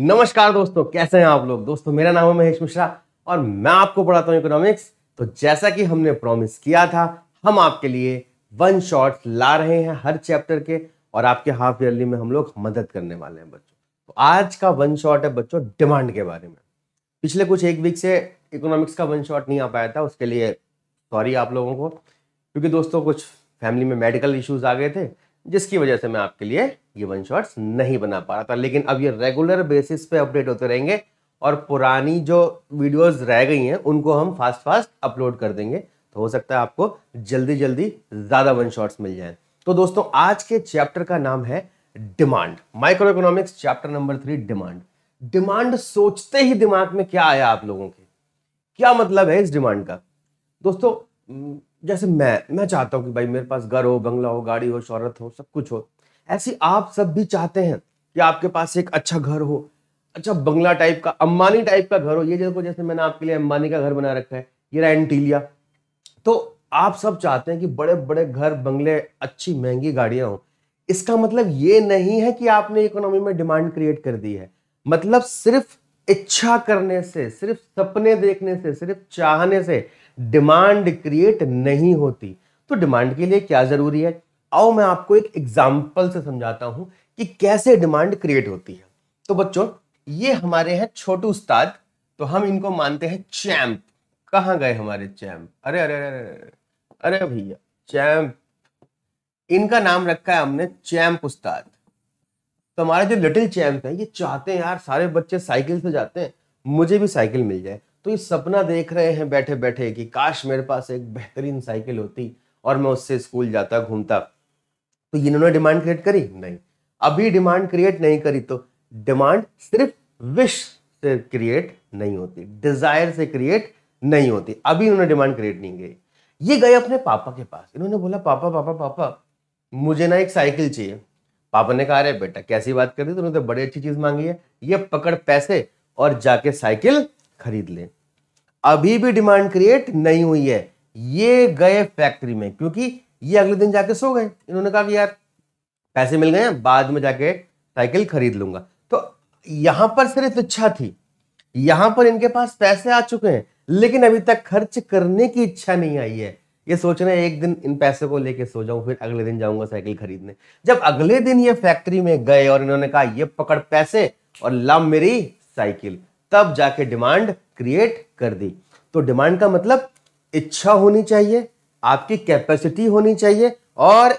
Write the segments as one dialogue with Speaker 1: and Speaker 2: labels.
Speaker 1: नमस्कार दोस्तों कैसे हैं आप लोग दोस्तों मेरा नाम है महेश मिश्रा और मैं आपको पढ़ाता हूं इकोनॉमिक्स तो जैसा कि हमने प्रॉमिस किया था हम आपके लिए वन शॉट ला रहे हैं हर चैप्टर के और आपके हाफ ईयरली में हम लोग मदद करने वाले हैं बच्चों तो आज का वन शॉट है बच्चों डिमांड के बारे में पिछले कुछ एक वीक से इकोनॉमिक्स का वन शॉट नहीं आ पाया था उसके लिए सॉरी आप लोगों को क्योंकि दोस्तों कुछ फैमिली में मेडिकल इश्यूज आ गए थे जिसकी वजह से मैं आपके लिए ये वन शॉट्स नहीं बना पा रहा था लेकिन अब ये रेगुलर बेसिस पे अपडेट होते रहेंगे और पुरानी जो वीडियोस रह गई हैं उनको हम फास्ट फास्ट अपलोड कर देंगे तो हो सकता है आपको जल्दी जल्दी ज़्यादा वन शॉट्स मिल जाए तो दोस्तों आज के चैप्टर का नाम है demand micro economics chapter number three demand demand सोचते ही दिमाग में क्या आया आप लोगों के क्या मतलब है इस डिमांड का दोस्तों जैसे मैं मैं चाहता हूं कि भाई मेरे पास घर हो बंगला हो गाड़ी हो शौहरत हो सब कुछ हो ऐसी आप सब भी चाहते हैं कि आपके पास एक अच्छा घर हो अच्छा बंगला टाइप का अम्बानी टाइप का घर हो ये देखो जैसे मैंने आपके लिए अम्बानी का घर बना रखा है ये रहा एंटीलिया तो आप सब चाहते हैं कि बड़े बड़े घर बंगले अच्छी महंगी गाड़ियां हों इसका मतलब ये नहीं है कि आपने इकोनॉमी में डिमांड क्रिएट कर दी है मतलब सिर्फ इच्छा करने से सिर्फ सपने देखने से सिर्फ चाहने से डिमांड क्रिएट नहीं होती तो डिमांड के लिए क्या ज़रूरी है आओ मैं आपको एक एग्जाम्पल से समझाता हूं कि कैसे डिमांड क्रिएट होती है तो बच्चों ये हमारे हैं छोटू उस्ताद तो हम इनको मानते हैं चैंप कहा गए हमारे चैम्प अरे अरे अरे अरे, अरे भैया चैंप इनका नाम रखा है हमने चैंप उस्ताद तो हमारे जो लिटिल चैम्प है ये चाहते हैं यार सारे बच्चे साइकिल से जाते हैं मुझे भी साइकिल मिल जाए तो ये सपना देख रहे हैं बैठे बैठे कि काश मेरे पास एक बेहतरीन साइकिल होती और मैं उससे स्कूल जाता घूमता तो इन्होंने डिमांड क्रिएट करी नहीं अभी डिमांड क्रिएट नहीं करी तो डिमांड सिर्फ विश से क्रिएट नहीं होती डिजायर से क्रिएट नहीं होती अभी इन्होंने डिमांड क्रिएट नहीं की ये गए अपने पापा के पास इन्होंने बोला पापा पापा पापा मुझे ना एक साइकिल चाहिए पापा ने कहा अरे बेटा कैसी बात कर रही तुमने तो बड़ी अच्छी चीज मांगी है ये पकड़ पैसे और जाके साइकिल खरीद ले अभी भी डिमांड क्रिएट नहीं हुई है ये गए फैक्ट्री में क्योंकि ये अगले दिन जाके सो गए इन्होंने कहा कि यार पैसे मिल गए बाद में जाके साइकिल खरीद लूंगा तो यहां पर सिर्फ इच्छा थी यहां पर इनके पास पैसे आ चुके हैं लेकिन अभी तक खर्च करने की इच्छा नहीं आई है ये सोच रहे हैं एक दिन इन पैसे को लेके सो जाऊं फिर अगले दिन जाऊंगा साइकिल खरीदने जब अगले दिन ये फैक्ट्री में गए और इन्होंने कहा ये पकड़ पैसे और ला मेरी साइकिल तब जाके डिमांड क्रिएट कर दी तो डिमांड का मतलब इच्छा होनी चाहिए आपकी कैपेसिटी होनी चाहिए और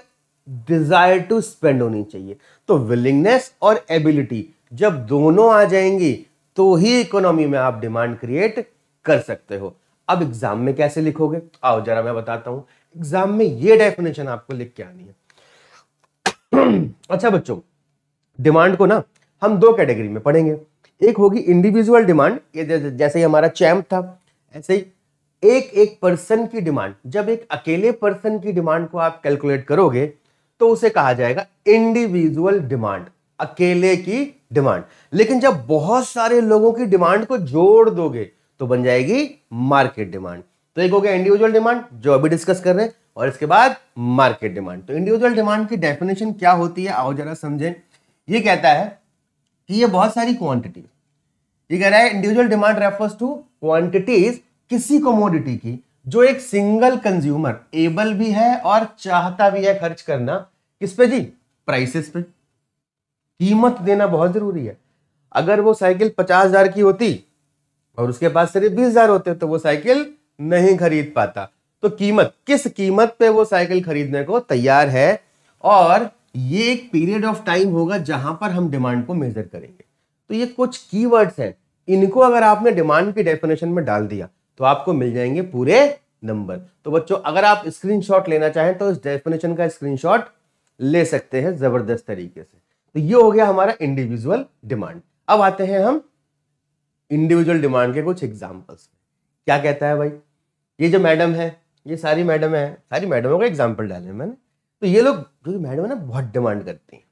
Speaker 1: डिजायर टू स्पेंड होनी चाहिए तो विलिंगनेस और एबिलिटी जब दोनों आ जाएंगी तो ही इकोनॉमी में आप डिमांड क्रिएट कर सकते हो अब एग्जाम में कैसे लिखोगे आओ जरा मैं बताता हूं एग्जाम में ये डेफिनेशन आपको लिख के आनी है अच्छा बच्चों डिमांड को ना हम दो कैटेगरी में पढ़ेंगे एक होगी इंडिविजुअल डिमांड जैसे ही हमारा चैम्प था ऐसे ही एक एक पर्सन की डिमांड जब एक अकेले पर्सन की डिमांड को आप कैलकुलेट करोगे तो उसे कहा जाएगा इंडिविजुअल डिमांड अकेले की डिमांड लेकिन जब बहुत सारे लोगों की डिमांड को जोड़ दोगे तो बन जाएगी मार्केट डिमांड तो एक हो गया इंडिविजुअल डिमांड जो अभी डिस्कस कर रहे हैं और इसके बाद मार्केट डिमांड तो इंडिविजुअल डिमांड की डेफिनेशन क्या होती है आओ जरा समझें ये कहता है कि ये बहुत सारी क्वांटिटी ये कह रहा है individual demand refers to quantities किसी कमोडिटी की जो एक सिंगल कंज्यूमर एबल भी है और चाहता भी है खर्च करना किस पे जी प्राइसेस पे कीमत देना बहुत जरूरी है अगर वो साइकिल पचास हजार की होती और उसके पास सिर्फ बीस हजार होते तो वो साइकिल नहीं खरीद पाता तो कीमत किस कीमत पे वो साइकिल खरीदने को तैयार है और ये एक पीरियड ऑफ टाइम होगा जहां पर हम डिमांड को मेजर करेंगे तो ये कुछ कीवर्ड्स हैं इनको अगर आपने डिमांड की डेफिनेशन में डाल दिया तो आपको मिल जाएंगे पूरे नंबर तो बच्चों अगर आप स्क्रीनशॉट लेना चाहें तो इस डेफिनेशन का स्क्रीनशॉट ले सकते हैं जबरदस्त तरीके से तो ये हो गया हमारा इंडिविजुअल डिमांड अब आते हैं हम इंडिविजुअल डिमांड के कुछ एग्जाम्पल्स क्या कहता है भाई ये जो मैडम है ये सारी मैडम है सारी मैडमों का एग्जाम्पल डाले मैंने तो ये लोग जो मैडम है ना बहुत डिमांड करती हैं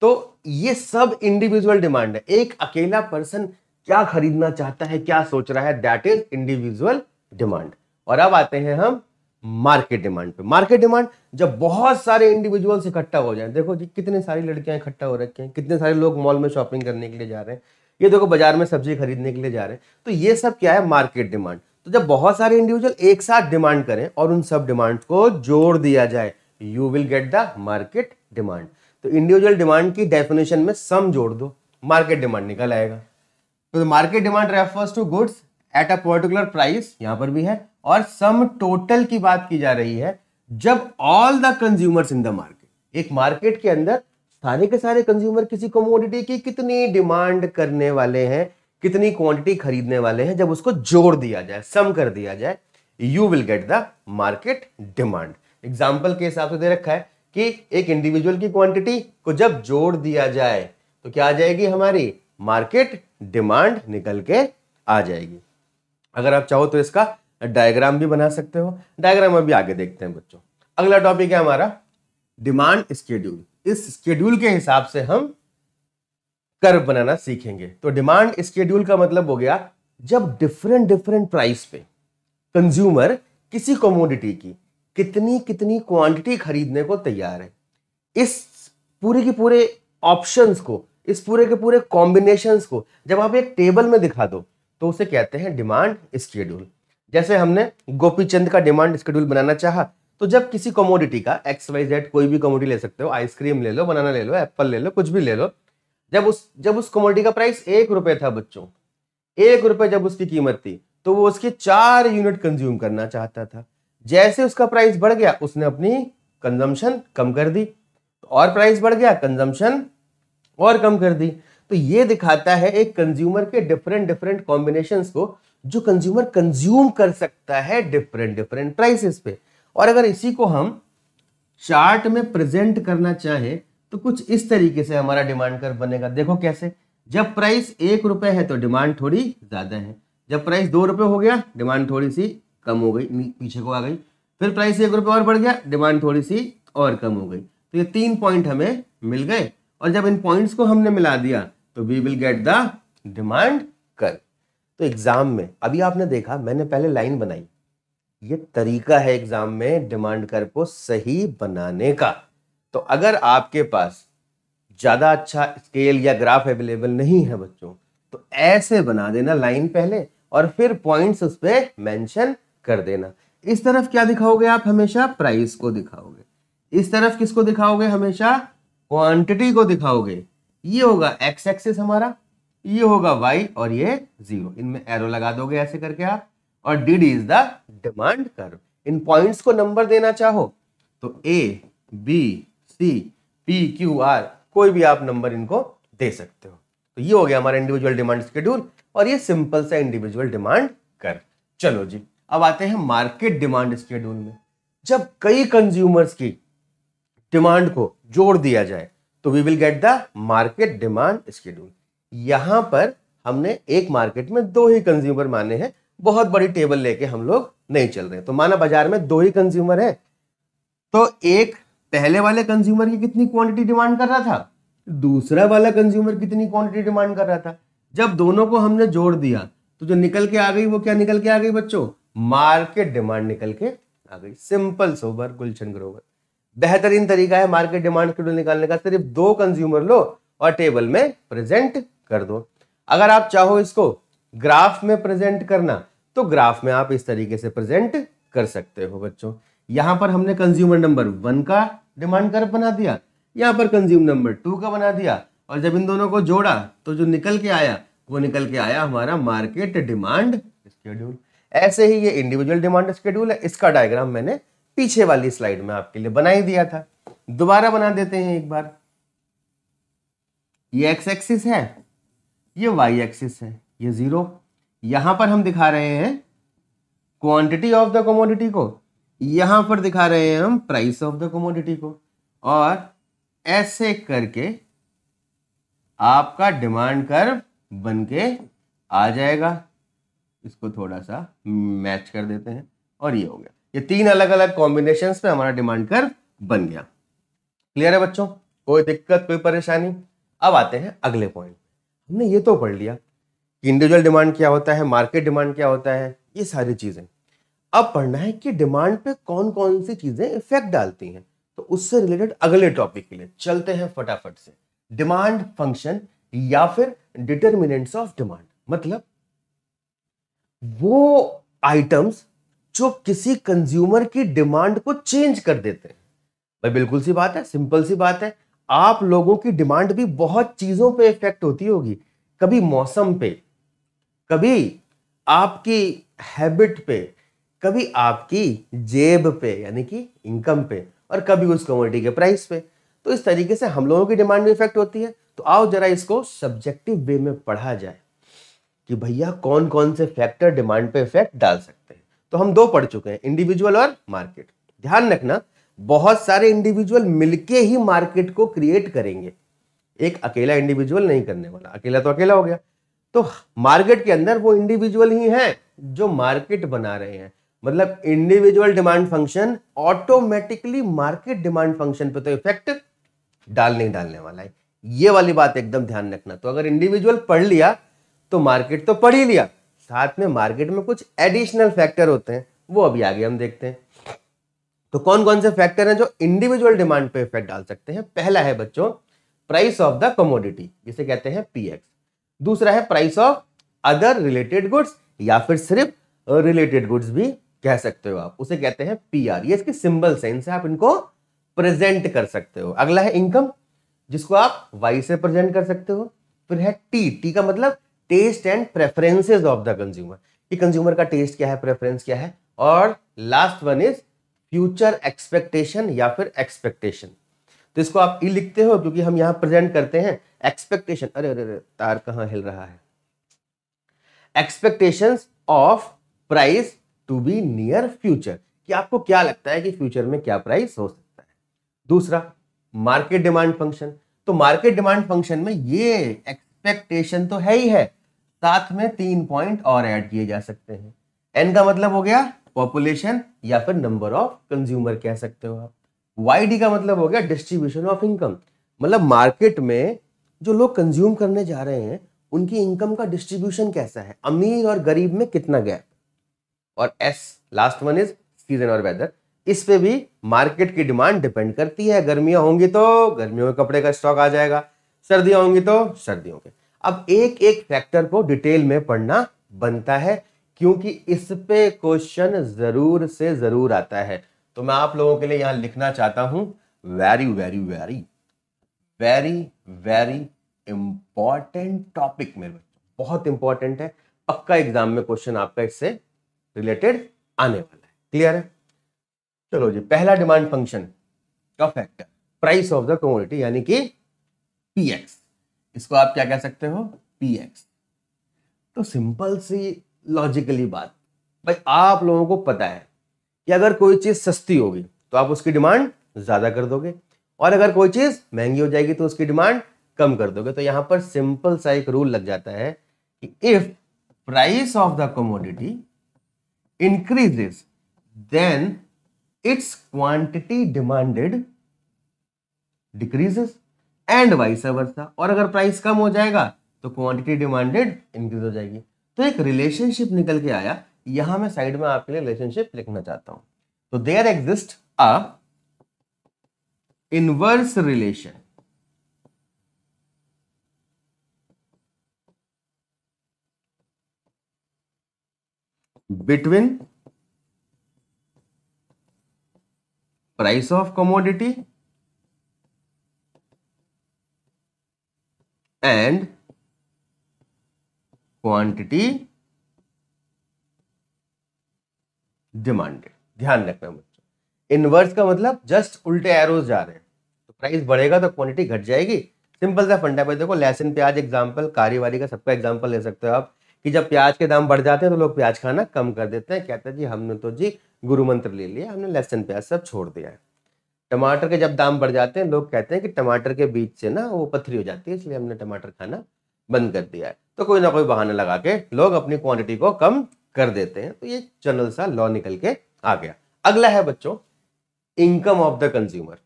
Speaker 1: तो ये सब इंडिविजुअल डिमांड है एक अकेला पर्सन क्या खरीदना चाहता है क्या सोच रहा है दैट इज इंडिविजुअल डिमांड और अब आते हैं हम मार्केट डिमांड पे मार्केट डिमांड जब बहुत सारे इंडिविजुअल्स इकट्ठा हो जाए देखो जी कितने सारी लड़कियां इकट्ठा हो रखी हैं कितने सारे लोग मॉल में शॉपिंग करने के लिए जा रहे हैं ये देखो बाजार में सब्जी खरीदने के लिए जा रहे हैं तो ये सब क्या है मार्केट डिमांड तो जब बहुत सारे इंडिविजुअल एक साथ डिमांड करें और उन सब डिमांड को जोड़ दिया जाए you will get the market demand तो इंडिविजुअल डिमांड की डेफिनेशन में सम जोड़ दो मार्केट डिमांड निकल आएगा तो market demand refers to goods at a particular price यहां पर भी है और सम टोटल की बात की जा रही है जब all the consumers in the market एक मार्केट के अंदर सारे के सारे कंज्यूमर किसी कमोडिटी की कितनी डिमांड करने वाले हैं कितनी क्वांटिटी खरीदने वाले हैं जब उसको जोड़ दिया जाए सम कर दिया जाए you will get the market demand example के हिसाब से दे रखा है कि एक इंडिविजुअल की क्वांटिटी को जब जोड़ दिया जाए तो क्या आ जाएगी हमारी मार्केट डिमांड निकल के आ जाएगी अगर आप चाहो तो इसका डायग्राम भी बना सकते हो डायग्राम अभी आगे देखते हैं बच्चों अगला टॉपिक है हमारा डिमांड स्केड्यूल इस स्केड्यूल के हिसाब से हम कर्व बनाना सीखेंगे तो डिमांड स्केड्यूल का मतलब हो गया जब डिफरेंट डिफरेंट प्राइस पे कंज्यूमर किसी कमोडिटी की कितनी कितनी क्वांटिटी खरीदने को तैयार है इस पूरे के पूरे ऑप्शंस को इस पूरे के पूरे कॉम्बिनेशन को जब आप एक टेबल में दिखा दो तो उसे कहते हैं डिमांड स्केड्यूल जैसे हमने गोपी चंद का डिमांड स्केड्यूल बनाना चाहा तो जब किसी कमोडिटी का एक्स वाई जेड कोई भी कमोडिटी ले सकते हो आइसक्रीम ले लो बनाना ले लो एप्पल ले लो कुछ भी ले लो जब उस जब उस कमोडिटी का प्राइस एक रुपये था बच्चों एक रुपये जब उसकी कीमत थी तो वो उसके चार यूनिट कंज्यूम करना चाहता था जैसे उसका प्राइस बढ़ गया उसने अपनी कंजम्पशन कम कर दी और प्राइस बढ़ गया कंजम्पशन और कम कर दी तो ये दिखाता है एक कंज्यूमर के डिफरेंट डिफरेंट कॉम्बिनेशन को जो कंज्यूमर कंज्यूम कर सकता है डिफरेंट डिफरेंट प्राइसेस पे और अगर इसी को हम चार्ट में प्रेजेंट करना चाहें तो कुछ इस तरीके से हमारा डिमांड कर बनेगा देखो कैसे जब प्राइस एक रुपये है तो डिमांड थोड़ी ज़्यादा है जब प्राइस दो रुपये हो गया डिमांड थोड़ी सी कम हो गई पीछे को आ गई फिर प्राइस एक रुपये और बढ़ गया डिमांड थोड़ी सी और कम हो गई तो ये तीन पॉइंट हमें मिल गए और जब इन पॉइंट्स को हमने मिला दिया तो we will get the demand curve तो एग्जाम में अभी आपने देखा मैंने पहले लाइन बनाई ये तरीका है एग्जाम में डिमांड कर को सही बनाने का तो अगर आपके पास ज़्यादा अच्छा स्केल या ग्राफ अवेलेबल नहीं है बच्चों तो ऐसे बना देना लाइन पहले और फिर पॉइंट्स उस पर मैंशन कर देना इस तरफ क्या दिखाओगे आप हमेशा प्राइस को दिखाओगे इस तरफ किसको दिखाओगे हमेशा क्वांटिटी को दिखाओगे ये होगा एक्स एक्सेस हमारा ये होगा वाई और ये जीरो इनमें एरो लगा दोगे ऐसे करके आप और D D is the demand curve इन पॉइंट्स को नंबर देना चाहो तो A B C P Q R कोई भी आप नंबर इनको दे सकते हो तो ये हो गया हमारा इंडिविजुअल डिमांड स्केड्यूल और ये सिंपल सा इंडिविजुअल डिमांड कर चलो जी अब आते हैं मार्केट डिमांड स्केड्यूल में जब कई कंज्यूमर्स की डिमांड को जोड़ दिया जाए तो we will get the market demand schedule यहां पर हमने एक मार्केट में दो ही कंज्यूमर माने हैं बहुत बड़ी टेबल लेके हम लोग नहीं चल रहे तो माना बाजार में दो ही कंज्यूमर है तो एक पहले वाले कंज्यूमर की कितनी क्वांटिटी डिमांड कर रहा था दूसरा वाला कंज्यूमर कितनी क्वांटिटी डिमांड कर रहा था जब दोनों को हमने जोड़ दिया तो जो निकल के आ गई वो क्या निकल के आ गई बच्चों मार्केट डिमांड निकल के आ गई सिंपल सोबर गुलशन ग्रोवर बेहतरीन तरीका है मार्केट डिमांड शेड्यूल निकालने का सिर्फ दो कंज्यूमर लो और टेबल में प्रेजेंट कर दो अगर आप चाहो इसको ग्राफ में प्रेजेंट करना तो ग्राफ में आप इस तरीके से प्रेजेंट कर सकते हो बच्चों यहां पर हमने कंज्यूमर नंबर वन का डिमांड कर बना दिया यहाँ पर कंज्यूमर नंबर टू का बना दिया और जब इन दोनों को जोड़ा तो जो निकल के आया वो निकल के आया हमारा मार्केट डिमांड स्केड्यूल ऐसे ही ये इंडिविजुअल डिमांड स्केड्यूल है इसका डायग्राम मैंने पीछे वाली स्लाइड में आपके लिए बना ही दिया था दोबारा बना देते हैं एक बार ये एक्स एक्सिस है ये वाई एक्सिस है ये जीरो यहां पर हम दिखा रहे हैं क्वांटिटी ऑफ द कमोडिटी को यहां पर दिखा रहे हैं हम प्राइस ऑफ द कमोडिटी को और ऐसे करके आपका डिमांड कर बन के आ जाएगा इसको थोड़ा सा मैच कर देते हैं और ये हो गया ये तीन अलग अलग कॉम्बिनेशन में हमारा डिमांड कर बन गया क्लियर है बच्चों कोई दिक्कत कोई परेशानी अब आते हैं अगले पॉइंट हमने ये तो पढ़ लिया कि इंडिविजुअल डिमांड क्या होता है मार्केट डिमांड क्या होता है ये सारी चीज़ें अब पढ़ना है कि डिमांड पे कौन कौन सी चीज़ें इफेक्ट डालती हैं तो उससे रिलेटेड अगले टॉपिक के लिए चलते हैं फटाफट से डिमांड फंक्शन या फिर डिटर्मिनेंट्स ऑफ डिमांड मतलब वो आइटम्स जो किसी कंज्यूमर की डिमांड को चेंज कर देते हैं भाई बिल्कुल सी बात है सिंपल सी बात है आप लोगों की डिमांड भी बहुत चीज़ों पे इफेक्ट होती होगी कभी मौसम पे कभी आपकी हैबिट पे कभी आपकी जेब पे यानी कि इनकम पे और कभी उस कमोडिटी के प्राइस पे तो इस तरीके से हम लोगों की डिमांड में इफेक्ट होती है तो आओ जरा इसको सब्जेक्टिव वे में पढ़ा जाए कि भैया कौन कौन से फैक्टर डिमांड पे इफेक्ट डाल सकते हैं तो हम दो पढ़ चुके हैं इंडिविजुअल और मार्केट ध्यान रखना बहुत सारे इंडिविजुअल मिलके ही मार्केट को क्रिएट करेंगे एक अकेला इंडिविजुअल नहीं करने वाला अकेला तो अकेला हो गया तो मार्केट के अंदर वो इंडिविजुअल ही हैं जो मार्केट बना रहे हैं मतलब individual demand function automatically market demand function पे तो इफेक्ट डालने ही डालने वाला है ये वाली बात एकदम ध्यान रखना तो अगर इंडिविजुअल पढ़ लिया तो मार्केट तो पढ़ ही लिया साथ में मार्केट में कुछ एडिशनल फैक्टर होते हैं वो अभी आगे हम देखते हैं तो कौन कौन से फैक्टर हैं जो इंडिविजुअल डिमांड पे इफेक्ट डाल सकते हैं पहला है बच्चों प्राइस ऑफ द कमोडिटी जिसे कहते हैं पी दूसरा है price of other related goods या फिर सिर्फ रिलेटेड गुड्स भी कह सकते हो आप उसे कहते हैं पीआर ये इसके सिंबल्स हैं इनसे आप इनको प्रेजेंट कर सकते हो अगला है इनकम जिसको आप वाई से प्रेजेंट कर सकते हो फिर है टी टी का मतलब taste and preferences of the consumer कि कंज्यूमर का टेस्ट क्या है प्रेफरेंस क्या है और last one is future expectation या फिर एक्सपेक्टेशन तो इसको आप ई लिखते हो क्योंकि हम यहाँ प्रेजेंट करते हैं एक्सपेक्टेशन अरे अरे तार कहाँ हिल रहा है expectation of price to be near future कि आपको क्या लगता है कि फ्यूचर में क्या प्राइस हो सकता है दूसरा मार्केट डिमांड फंक्शन तो मार्केट डिमांड फंक्शन में ये एक्सपेक्टेशन तो है ही है साथ में तीन पॉइंट और ऐड किए जा सकते हैं एन का मतलब हो गया पॉपुलेशन या फिर नंबर ऑफ कंज्यूमर कह सकते हो आप वाई डी का मतलब हो गया डिस्ट्रीब्यूशन ऑफ इनकम मतलब मार्केट में जो लोग कंज्यूम करने जा रहे हैं उनकी इनकम का डिस्ट्रीब्यूशन कैसा है अमीर और गरीब में कितना गैप और as last one is season और वेदर इस पे भी मार्केट की डिमांड डिपेंड करती है गर्मियां होंगी तो गर्मियों में कपड़े का स्टॉक आ जाएगा सर्दियां होंगी तो सर्दियों के अब एक एक फैक्टर को डिटेल में पढ़ना बनता है क्योंकि इस पे क्वेश्चन जरूर से जरूर आता है तो मैं आप लोगों के लिए यहां लिखना चाहता हूं very very very very very important topic मेरे बच्चों बहुत इंपॉर्टेंट है पक्का एग्जाम में क्वेश्चन आपका इससे रिलेटेड आने वाला है क्लियर है चलो जी पहला डिमांड फंक्शन का factor price of the commodity यानी कि पीएक्स इसको आप क्या कह सकते हो पी एक्स तो सिंपल सी लॉजिकली बात भाई आप लोगों को पता है कि अगर कोई चीज़ सस्ती होगी तो आप उसकी डिमांड ज़्यादा कर दोगे और अगर कोई चीज़ महंगी हो जाएगी तो उसकी डिमांड कम कर दोगे तो यहां पर सिंपल सा एक रूल लग जाता है कि if price of the commodity increases then its quantity demanded decreases and vice versa और अगर प्राइस कम हो जाएगा तो क्वांटिटी डिमांडेड इंक्रीज हो जाएगी तो एक रिलेशनशिप निकल के आया यहां मैं साइड में आपके लिए रिलेशनशिप लिखना चाहता हूं तो there exist a inverse relation between price of commodity and quantity demanded ध्यान रखना बच्चों इनवर्स का मतलब जस्ट उल्टे एरोज जा रहे हैं तो प्राइस बढ़ेगा तो क्वांटिटी घट जाएगी सिंपल सा फंडा पे देखो लेसन प्याज एग्जाम्पल कारीवारी का सबका एग्जाम्पल ले सकते हो आप कि जब प्याज के दाम बढ़ जाते हैं तो लोग प्याज खाना कम कर देते हैं कहते हैं जी हमने तो जी गुरु मंत्र ले लिया हमने लहसन प्याज सब छोड़ दिया है टमाटर के जब दाम बढ़ जाते हैं लोग कहते हैं कि टमाटर के बीज से ना वो पथरी हो जाती है इसलिए हमने टमाटर खाना बंद कर दिया है तो कोई ना कोई बहाना लगा के लोग अपनी क्वांटिटी को कम कर देते हैं तो ये जनरल सा लॉ निकल के आ गया अगला है बच्चों इनकम ऑफ द कंज्यूमर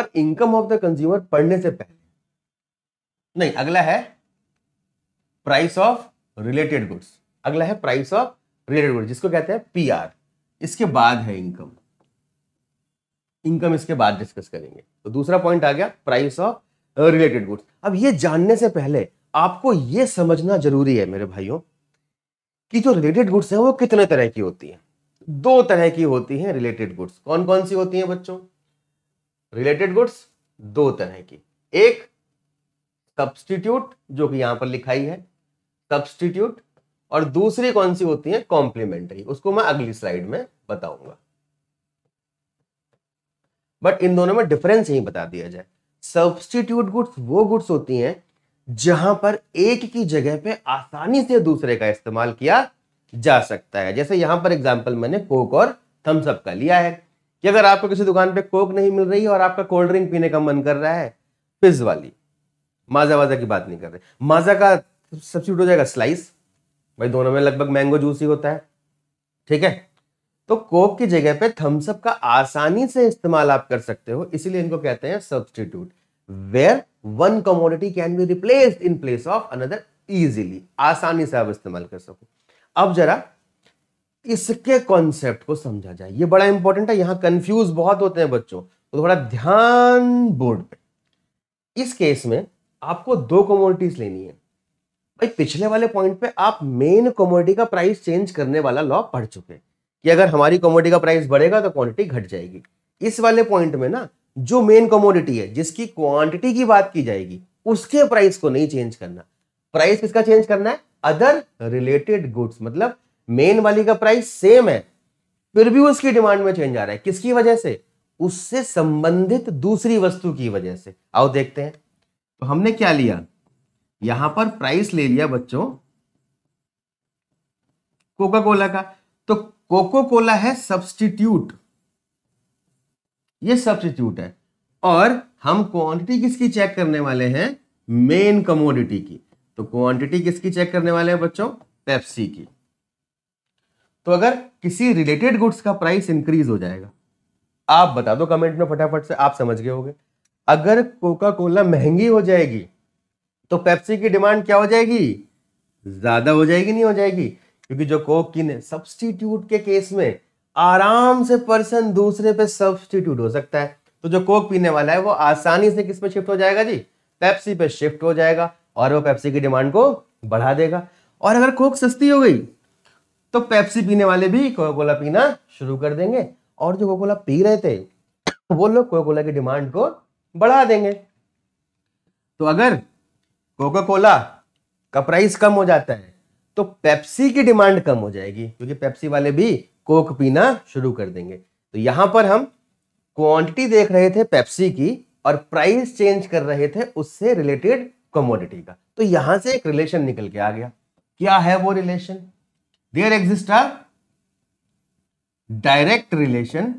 Speaker 1: और इनकम ऑफ द कंज्यूमर पढ़ने से पहले नहीं अगला है प्राइस ऑफ रिलेटेड गुड्स अगला है प्राइस ऑफ रिलेटेड गुड्स जिसको कहते हैं पीआर इसके बाद है इनकम इनकम इसके बाद डिस्कस करेंगे तो दूसरा पॉइंट आ गया प्राइस ऑफ रिलेटेड गुड्स अब ये जानने से पहले आपको ये समझना जरूरी है मेरे भाइयों कि जो रिलेटेड गुड्स है वो कितने तरह की होती है दो तरह की होती है रिलेटेड गुड्स कौन कौन सी होती है बच्चों रिलेटेड गुड्स दो तरह की एक सब्सटीट्यूट जो कि यहां पर लिखाई है सब्सटीट्यूट और दूसरी कौन सी होती है कॉम्प्लीमेंट्री उसको मैं अगली स्लाइड में बताऊंगा बट इन दोनों में डिफरेंस यही बता दिया जाए सब्सटीट्यूट गुड्स वो गुड्स होती हैं जहां पर एक की जगह पे आसानी से दूसरे का इस्तेमाल किया जा सकता है जैसे यहां पर एग्जाम्पल मैंने कोक और थम्सअप का लिया है कि अगर आपको किसी दुकान पे कोक नहीं मिल रही और आपका कोल्ड ड्रिंक पीने का मन कर रहा है पिज वाली माजा वाजा की बात नहीं कर रहे माजा का सब्सिट्यूट हो जाएगा स्लाइस भाई दोनों में लगभग मैंगो जूस ही होता है ठीक है तो कोक की जगह पे थम्सअप का आसानी से इस्तेमाल आप कर सकते हो इसीलिए इनको कहते हैं substitute where one commodity can be replace in place of another easily आसानी से आप इस्तेमाल कर सको अब जरा इसके कॉन्सेप्ट को समझा जाए ये बड़ा इंपॉर्टेंट है यहां कंफ्यूज बहुत होते हैं बच्चों तो थोड़ा ध्यान बोर्ड पे इस केस में आपको दो कमोडिटीज लेनी है भाई पिछले वाले पॉइंट पे आप मेन कमोडिटी का प्राइस चेंज करने वाला लॉ पढ़ चुके हैं कि अगर हमारी कमोडिटी का प्राइस बढ़ेगा तो क्वांटिटी घट जाएगी इस वाले पॉइंट में ना जो मेन कमोडिटी है जिसकी क्वांटिटी की बात की जाएगी उसके प्राइस को नहीं चेंज करना प्राइस किसका चेंज करना है अदर रिलेटेड गुड्स मतलब मेन वाली का प्राइस सेम है फिर भी उसकी डिमांड में चेंज आ रहा है किसकी वजह से उससे संबंधित दूसरी वस्तु की वजह से आओ देखते हैं तो हमने क्या लिया यहां पर प्राइस ले लिया बच्चों कोका कोला का तो कोको कोला है सब्सटीट्यूट ये सब्सटीट्यूट है और हम क्वांटिटी किसकी चेक करने वाले हैं मेन कमोडिटी की तो क्वांटिटी किसकी चेक करने वाले हैं बच्चों पेप्सी की तो अगर किसी रिलेटेड गुड्स का प्राइस इंक्रीज हो जाएगा आप बता दो कमेंट में फटाफट से आप समझ गए होंगे अगर कोका कोला महंगी हो जाएगी तो पेप्सी की डिमांड क्या हो जाएगी ज्यादा हो जाएगी नहीं हो जाएगी क्योंकि जो कोकिन है सब्सटीट्यूट के केस में आराम से पर्सन दूसरे पे सब्सटीट्यूट हो सकता है तो जो कोक पीने वाला है वो आसानी से किस पे शिफ्ट हो जाएगा जी पेप्सी पे शिफ्ट हो जाएगा और वो पेप्सी की डिमांड को बढ़ा देगा और अगर कोक सस्ती हो गई तो पेप्सी पीने वाले भी कोका कोला पीना शुरू कर देंगे और जो कोकोला कोला पी रहे थे वो लोग कोका कोला की डिमांड को बढ़ा देंगे तो अगर कोका कोला का प्राइस कम हो जाता है तो पेप्सी की डिमांड कम हो जाएगी क्योंकि पेप्सी वाले भी कोक पीना शुरू कर देंगे तो यहां पर हम क्वांटिटी देख रहे थे पेप्सी की और प्राइस चेंज कर रहे थे उससे रिलेटेड कमोडिटी का तो यहां से एक रिलेशन निकल के आ गया क्या है वो relation there exist a direct relation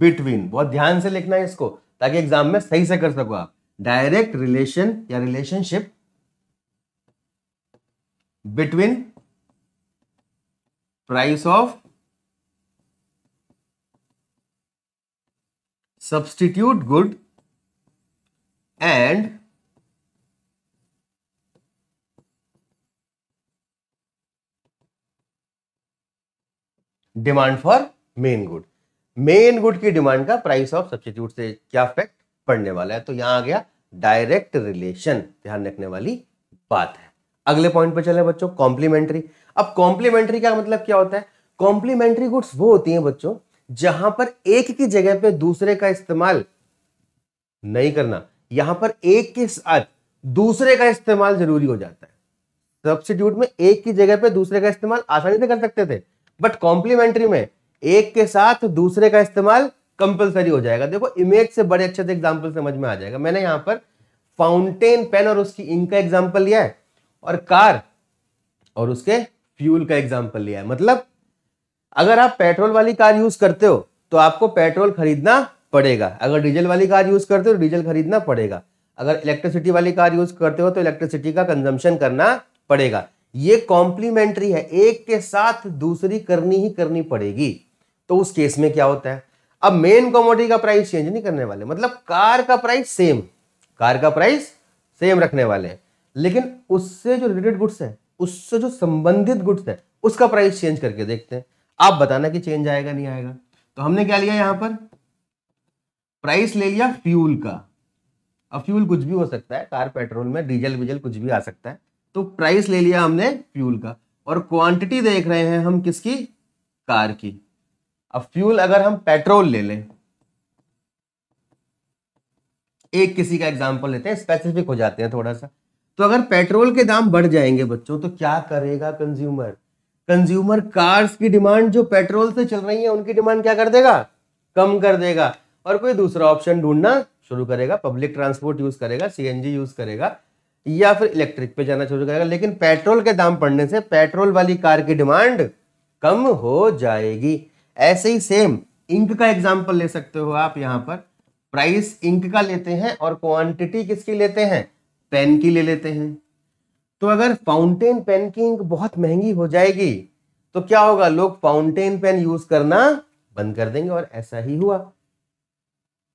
Speaker 1: between बहुत ध्यान से लिखना है इसको ताकि एग्जाम में सही से कर सको आप डायरेक्ट रिलेशन या relationship between price of substitute good and demand for main good main good की डिमांड का प्राइस ऑफ सब्स्टिट्यूट से क्या फैक्ट पढ़ने वाला है तो यहाँ आ गया डायरेक्ट रिलेशन ध्यान रखने वाली बात है अगले पॉइंट पे चले बच्चों कॉम्प्लीमेंट्री अब कॉम्प्लीमेंट्री का मतलब क्या होता है कॉम्प्लीमेंट्री गुड्स वो होती हैं बच्चों जहां पर एक की जगह पे दूसरे का इस्तेमाल नहीं करना यहां पर एक के साथ दूसरे का इस्तेमाल जरूरी हो जाता है सब्सिट्यूट में एक की जगह पे दूसरे का इस्तेमाल आसानी से कर सकते थे बट कॉम्प्लीमेंट्री में एक के साथ दूसरे का इस्तेमाल कंपलसरी हो जाएगा देखो इमेज से बड़े अच्छे से एग्जाम्पल समझ में आ जाएगा मैंने यहां पर फाउंटेन पेन और उसकी इंक का एग्जाम्पल लिया है और कार और उसके फ्यूल का एग्जाम्पल लिया है मतलब अगर आप पेट्रोल वाली कार यूज करते हो तो आपको पेट्रोल खरीदना पड़ेगा अगर डीजल वाली कार यूज करते हो तो डीजल खरीदना पड़ेगा अगर इलेक्ट्रिसिटी वाली कार यूज करते हो तो इलेक्ट्रिसिटी का कंजम्पशन करना पड़ेगा ये कॉम्प्लीमेंट्री है एक के साथ दूसरी करनी ही करनी पड़ेगी तो उस केस में क्या होता है अब मेन कॉमोडिटी का प्राइस चेंज नहीं करने वाले मतलब कार का प्राइस सेम कार का प्राइस सेम रखने वाले हैं लेकिन उससे जो रिलेटेड गुड्स है उससे जो संबंधित गुड्स है उसका प्राइस चेंज करके देखते हैं आप बताना कि चेंज आएगा नहीं आएगा तो हमने क्या लिया यहां पर प्राइस ले लिया फ्यूल का अब फ्यूल कुछ भी हो सकता है कार पेट्रोल में डीजल वीजल कुछ भी आ सकता है तो प्राइस ले लिया हमने फ्यूल का और क्वांटिटी देख रहे हैं हम किसकी कार की अब फ्यूल अगर हम पेट्रोल ले लें एक किसी का एग्जाम्पल लेते हैं स्पेसिफिक हो जाते हैं थोड़ा सा तो अगर पेट्रोल के दाम बढ़ जाएंगे बच्चों तो क्या करेगा कंज्यूमर कंज्यूमर कार्स की डिमांड जो पेट्रोल से चल रही है उनकी डिमांड क्या कर देगा कम कर देगा और कोई दूसरा ऑप्शन ढूंढना शुरू करेगा पब्लिक ट्रांसपोर्ट यूज करेगा सी यूज करेगा या फिर इलेक्ट्रिक पे जाना शुरू करेगा लेकिन पेट्रोल के दाम पड़ने से पेट्रोल वाली कार की डिमांड कम हो जाएगी ऐसे ही सेम इंक का एग्जाम्पल ले सकते हो आप यहाँ पर प्राइस इंक का लेते हैं और क्वांटिटी किसकी लेते हैं पेन की ले लेते हैं तो अगर फाउंटेन पेन की इंक बहुत महंगी हो जाएगी तो क्या होगा लोग फाउंटेन पेन यूज करना बंद कर देंगे और ऐसा ही हुआ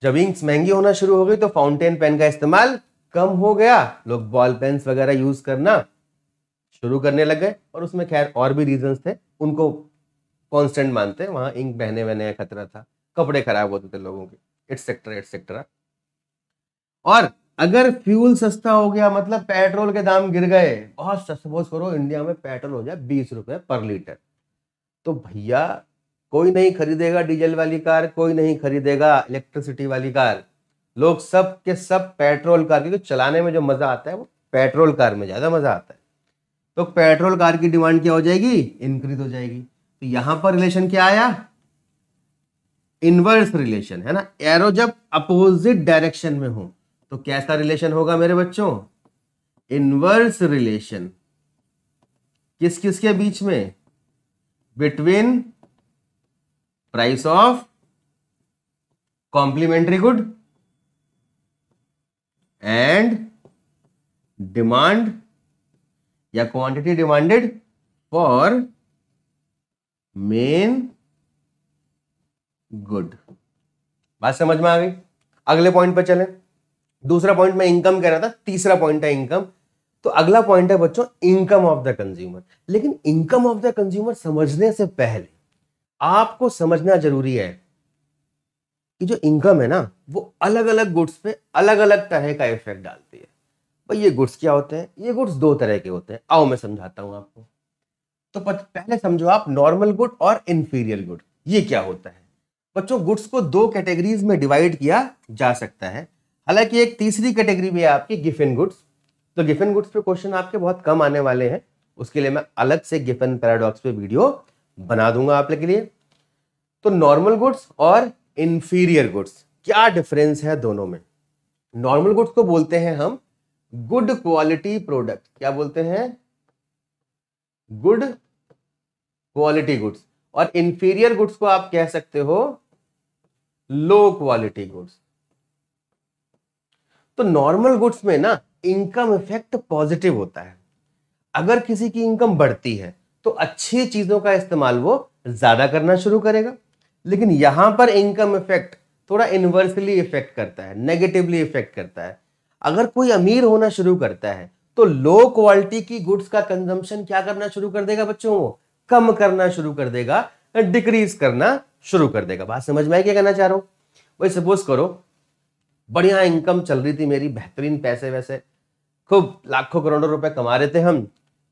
Speaker 1: जब इंक्स महंगी होना शुरू हो गई तो फाउंटेन पेन का इस्तेमाल कम हो गया लोग बॉल पेन वगैरह यूज करना शुरू करने लग गए और उसमें खैर और भी रीजन थे उनको कॉन्स्टेंट मानते हैं वहाँ इंक बहने वहने का खतरा था कपड़े खराब होते थे लोगों के एटसेट्रा एटसेट्रा और अगर फ्यूल सस्ता हो गया मतलब पेट्रोल के दाम गिर गए बहुत सपोज करो इंडिया में पेट्रोल हो जाए बीस रुपए पर लीटर तो भैया कोई नहीं खरीदेगा डीजल वाली कार कोई नहीं खरीदेगा इलेक्ट्रिसिटी वाली कार लोग सब के सब पेट्रोल कार क्योंकि चलाने में जो मजा आता है वो पेट्रोल कार में ज्यादा मजा आता है तो पेट्रोल कार की डिमांड क्या हो जाएगी इंक्रीज हो जाएगी तो यहां पर रिलेशन क्या आया इनवर्स रिलेशन है ना एरो जब अपोजिट डायरेक्शन में हो तो कैसा रिलेशन होगा मेरे बच्चों इनवर्स रिलेशन किस किस के बीच में between price of complementary good and demand या quantity demanded for main good बात समझ में आ गई अगले पॉइंट पर चले दूसरा पॉइंट मैं इनकम कह रहा था तीसरा पॉइंट है इनकम तो अगला पॉइंट है बच्चों इनकम ऑफ द कंज्यूमर लेकिन इनकम ऑफ द कंज्यूमर समझने से पहले आपको समझना जरूरी है कि जो इनकम है ना वो अलग अलग गुड्स पे अलग अलग तरह का इफेक्ट डालती है भाई ये गुड्स क्या होते हैं ये गुड्स दो तरह के होते हैं आओ मैं समझाता हूं आपको तो पहले समझो आप नॉर्मल गुड और इंफीरियर गुड ये क्या होता है बच्चों गुड्स को दो कैटेगरीज में डिवाइड किया जा सकता है हालांकि एक तीसरी कैटेगरी भी है आपकी गिफिन गुड्स तो गिफिन गुड्स पे क्वेश्चन आपके बहुत कम आने वाले हैं उसके लिए मैं अलग से गिफिन पैराडॉक्स पे वीडियो बना दूंगा आप लोग के लिए तो नॉर्मल गुड्स और इन्फीरियर गुड्स क्या डिफरेंस है दोनों में नॉर्मल गुड्स को बोलते हैं हम गुड क्वालिटी प्रोडक्ट क्या बोलते हैं गुड क्वालिटी गुड्स और इंफीरियर गुड्स को आप कह सकते हो लो क्वालिटी गुड्स तो नॉर्मल गुड्स में ना इनकम इफेक्ट पॉजिटिव होता है अगर किसी की इनकम बढ़ती है तो अच्छी चीजों का इस्तेमाल वो ज्यादा करना शुरू करेगा लेकिन यहां पर इनकम इफेक्ट थोड़ा इन्वर्सली इफेक्ट करता है नेगेटिवली इफेक्ट करता है अगर कोई अमीर होना शुरू करता है तो लो क्वालिटी की गुड्स का कंजम्पशन क्या करना शुरू कर देगा बच्चों वो कम करना शुरू कर देगा डिक्रीज करना शुरू कर देगा बात समझ में आई क्या कहना चाह रहा हूं भाई सपोज करो बढ़िया इनकम चल रही थी मेरी बेहतरीन पैसे वैसे खूब लाखों करोड़ों रुपए कमा रहे थे हम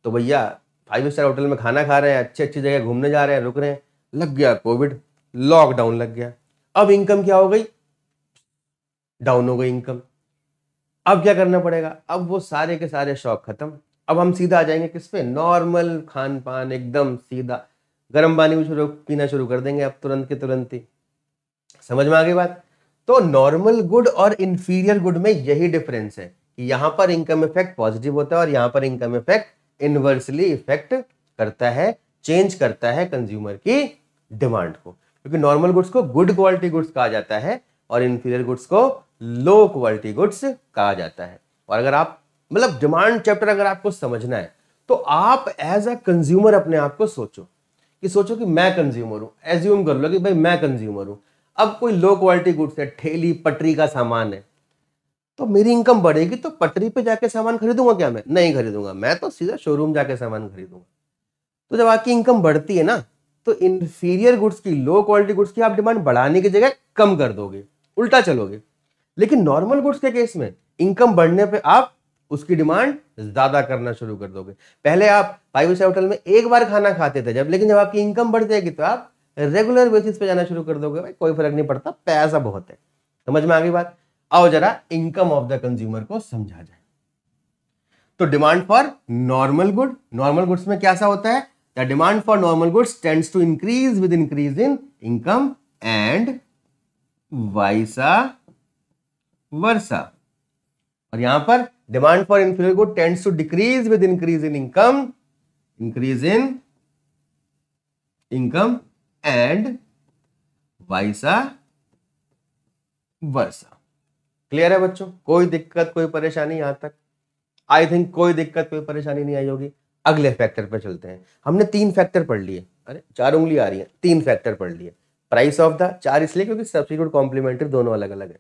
Speaker 1: तो भैया फाइव स्टार होटल में खाना खा रहे हैं अच्छी अच्छी जगह घूमने जा रहे हैं रुक रहे हैं लग गया कोविड लॉकडाउन लग गया अब इनकम क्या हो गई डाउन हो गई इनकम अब क्या करना पड़ेगा अब वो सारे के सारे शौक खत्म अब हम सीधा आ जाएंगे किस पे नॉर्मल खान पान एकदम सीधा गर्म पानी भी शुरू पीना शुरू कर देंगे अब तुरंत के तुरंत ही समझ में आ गई बात तो नॉर्मल गुड और इन्फीरियर गुड में यही डिफरेंस है कि यहां पर इनकम इफेक्ट पॉजिटिव होता है और यहां पर इनकम इफेक्ट इनवर्सली इफेक्ट करता है चेंज करता है कंज्यूमर की डिमांड को क्योंकि नॉर्मल गुड्स को गुड क्वालिटी गुड्स कहा जाता है और इन्फीरियर गुड्स को लो क्वालिटी गुड्स कहा जाता है और अगर आप मतलब डिमांड चैप्टर अगर आपको समझना है तो आप एज अ कंज्यूमर अपने आप को सोचो कि सोचो कि मैं कंज्यूमर हूं एज्यूम कर लो कि भाई मैं कंज्यूमर हूं अब कोई लो क्वालिटी गुड्स है ठेली पटरी का सामान है तो मेरी इनकम बढ़ेगी तो पटरी पे जाके सामान खरीदूंगा क्या मैं नहीं खरीदूंगा मैं तो सीधा शोरूम जाके सामान खरीदूंगा तो जब आपकी इनकम बढ़ती है ना तो इन्फीरियर गुड्स की लो क्वालिटी गुड्स की आप डिमांड बढ़ाने की जगह कम कर दोगे उल्टा चलोगे लेकिन नॉर्मल गुड्स के केस में इनकम बढ़ने पे आप उसकी डिमांड ज्यादा करना शुरू कर दोगे पहले आप फाइव स्टार होटल में एक बार खाना खाते थे जब लेकिन जब आपकी इनकम बढ़ जाएगी तो आप रेगुलर बेसिस पे जाना शुरू कर दोगे भाई कोई फर्क नहीं पड़ता पैसा बहुत है समझ में आ गई बात आओ जरा इनकम ऑफ द कंज्यूमर को समझा जाए तो demand for normal good normal goods में क्या सा होता है the demand for normal goods tends to increase with increase in income and vice versa और यहां पर demand for inferior good tends to decrease with increase in income increase in income and vice versa clear है बच्चों कोई दिक्कत कोई परेशानी यहां तक आई थिंक कोई दिक्कत कोई परेशानी नहीं आई होगी अगले फैक्टर पर चलते हैं हमने तीन फैक्टर पढ़ लिए अरे चार उंगली आ रही है तीन फैक्टर पढ़ लिए प्राइस ऑफ द चार इसलिए क्योंकि सब्सिट्यूट कॉम्प्लीमेंट्री दोनों अलग अलग है